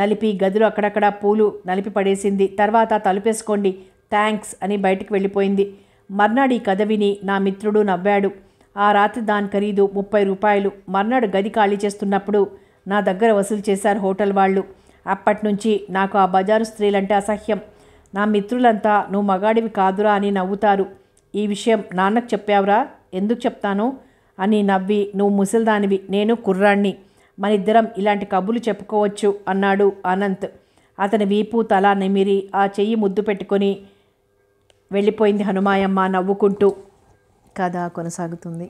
నలిపి గదిలో అక్కడక్కడ పూలు నలిపి పడేసింది తర్వాత తలుపేసుకోండి థ్యాంక్స్ అని బయటికి వెళ్ళిపోయింది మర్నాడు ఈ కథ విని నా మిత్రుడు నవ్వాడు ఆ రాత్రి దాని ఖరీదు ముప్పై రూపాయలు మర్నాడు గది ఖాళీ చేస్తున్నప్పుడు నా దగ్గర వసూలు చేశారు హోటల్ వాళ్ళు అప్పటి నుంచి నాకు ఆ బజారు స్త్రీలంటే అసహ్యం నా మిత్రులంతా నువ్వు మగాడివి కాదురా అని నవ్వుతారు ఈ విషయం నాన్నకు చెప్పావురా ఎందుకు చెప్తాను అని నవ్వి నువ్వు ముసలిదానివి నేను కుర్రాణ్ణి మనిద్దరం ఇలాంటి కబులు చెప్పుకోవచ్చు అన్నాడు అనంత్ అతని వీపు తల నిమిరి ఆ చెయ్యి ముద్దు పెట్టుకొని వెళ్ళిపోయింది హనుమాయమ్మ నవ్వుకుంటూ కథ కొనసాగుతుంది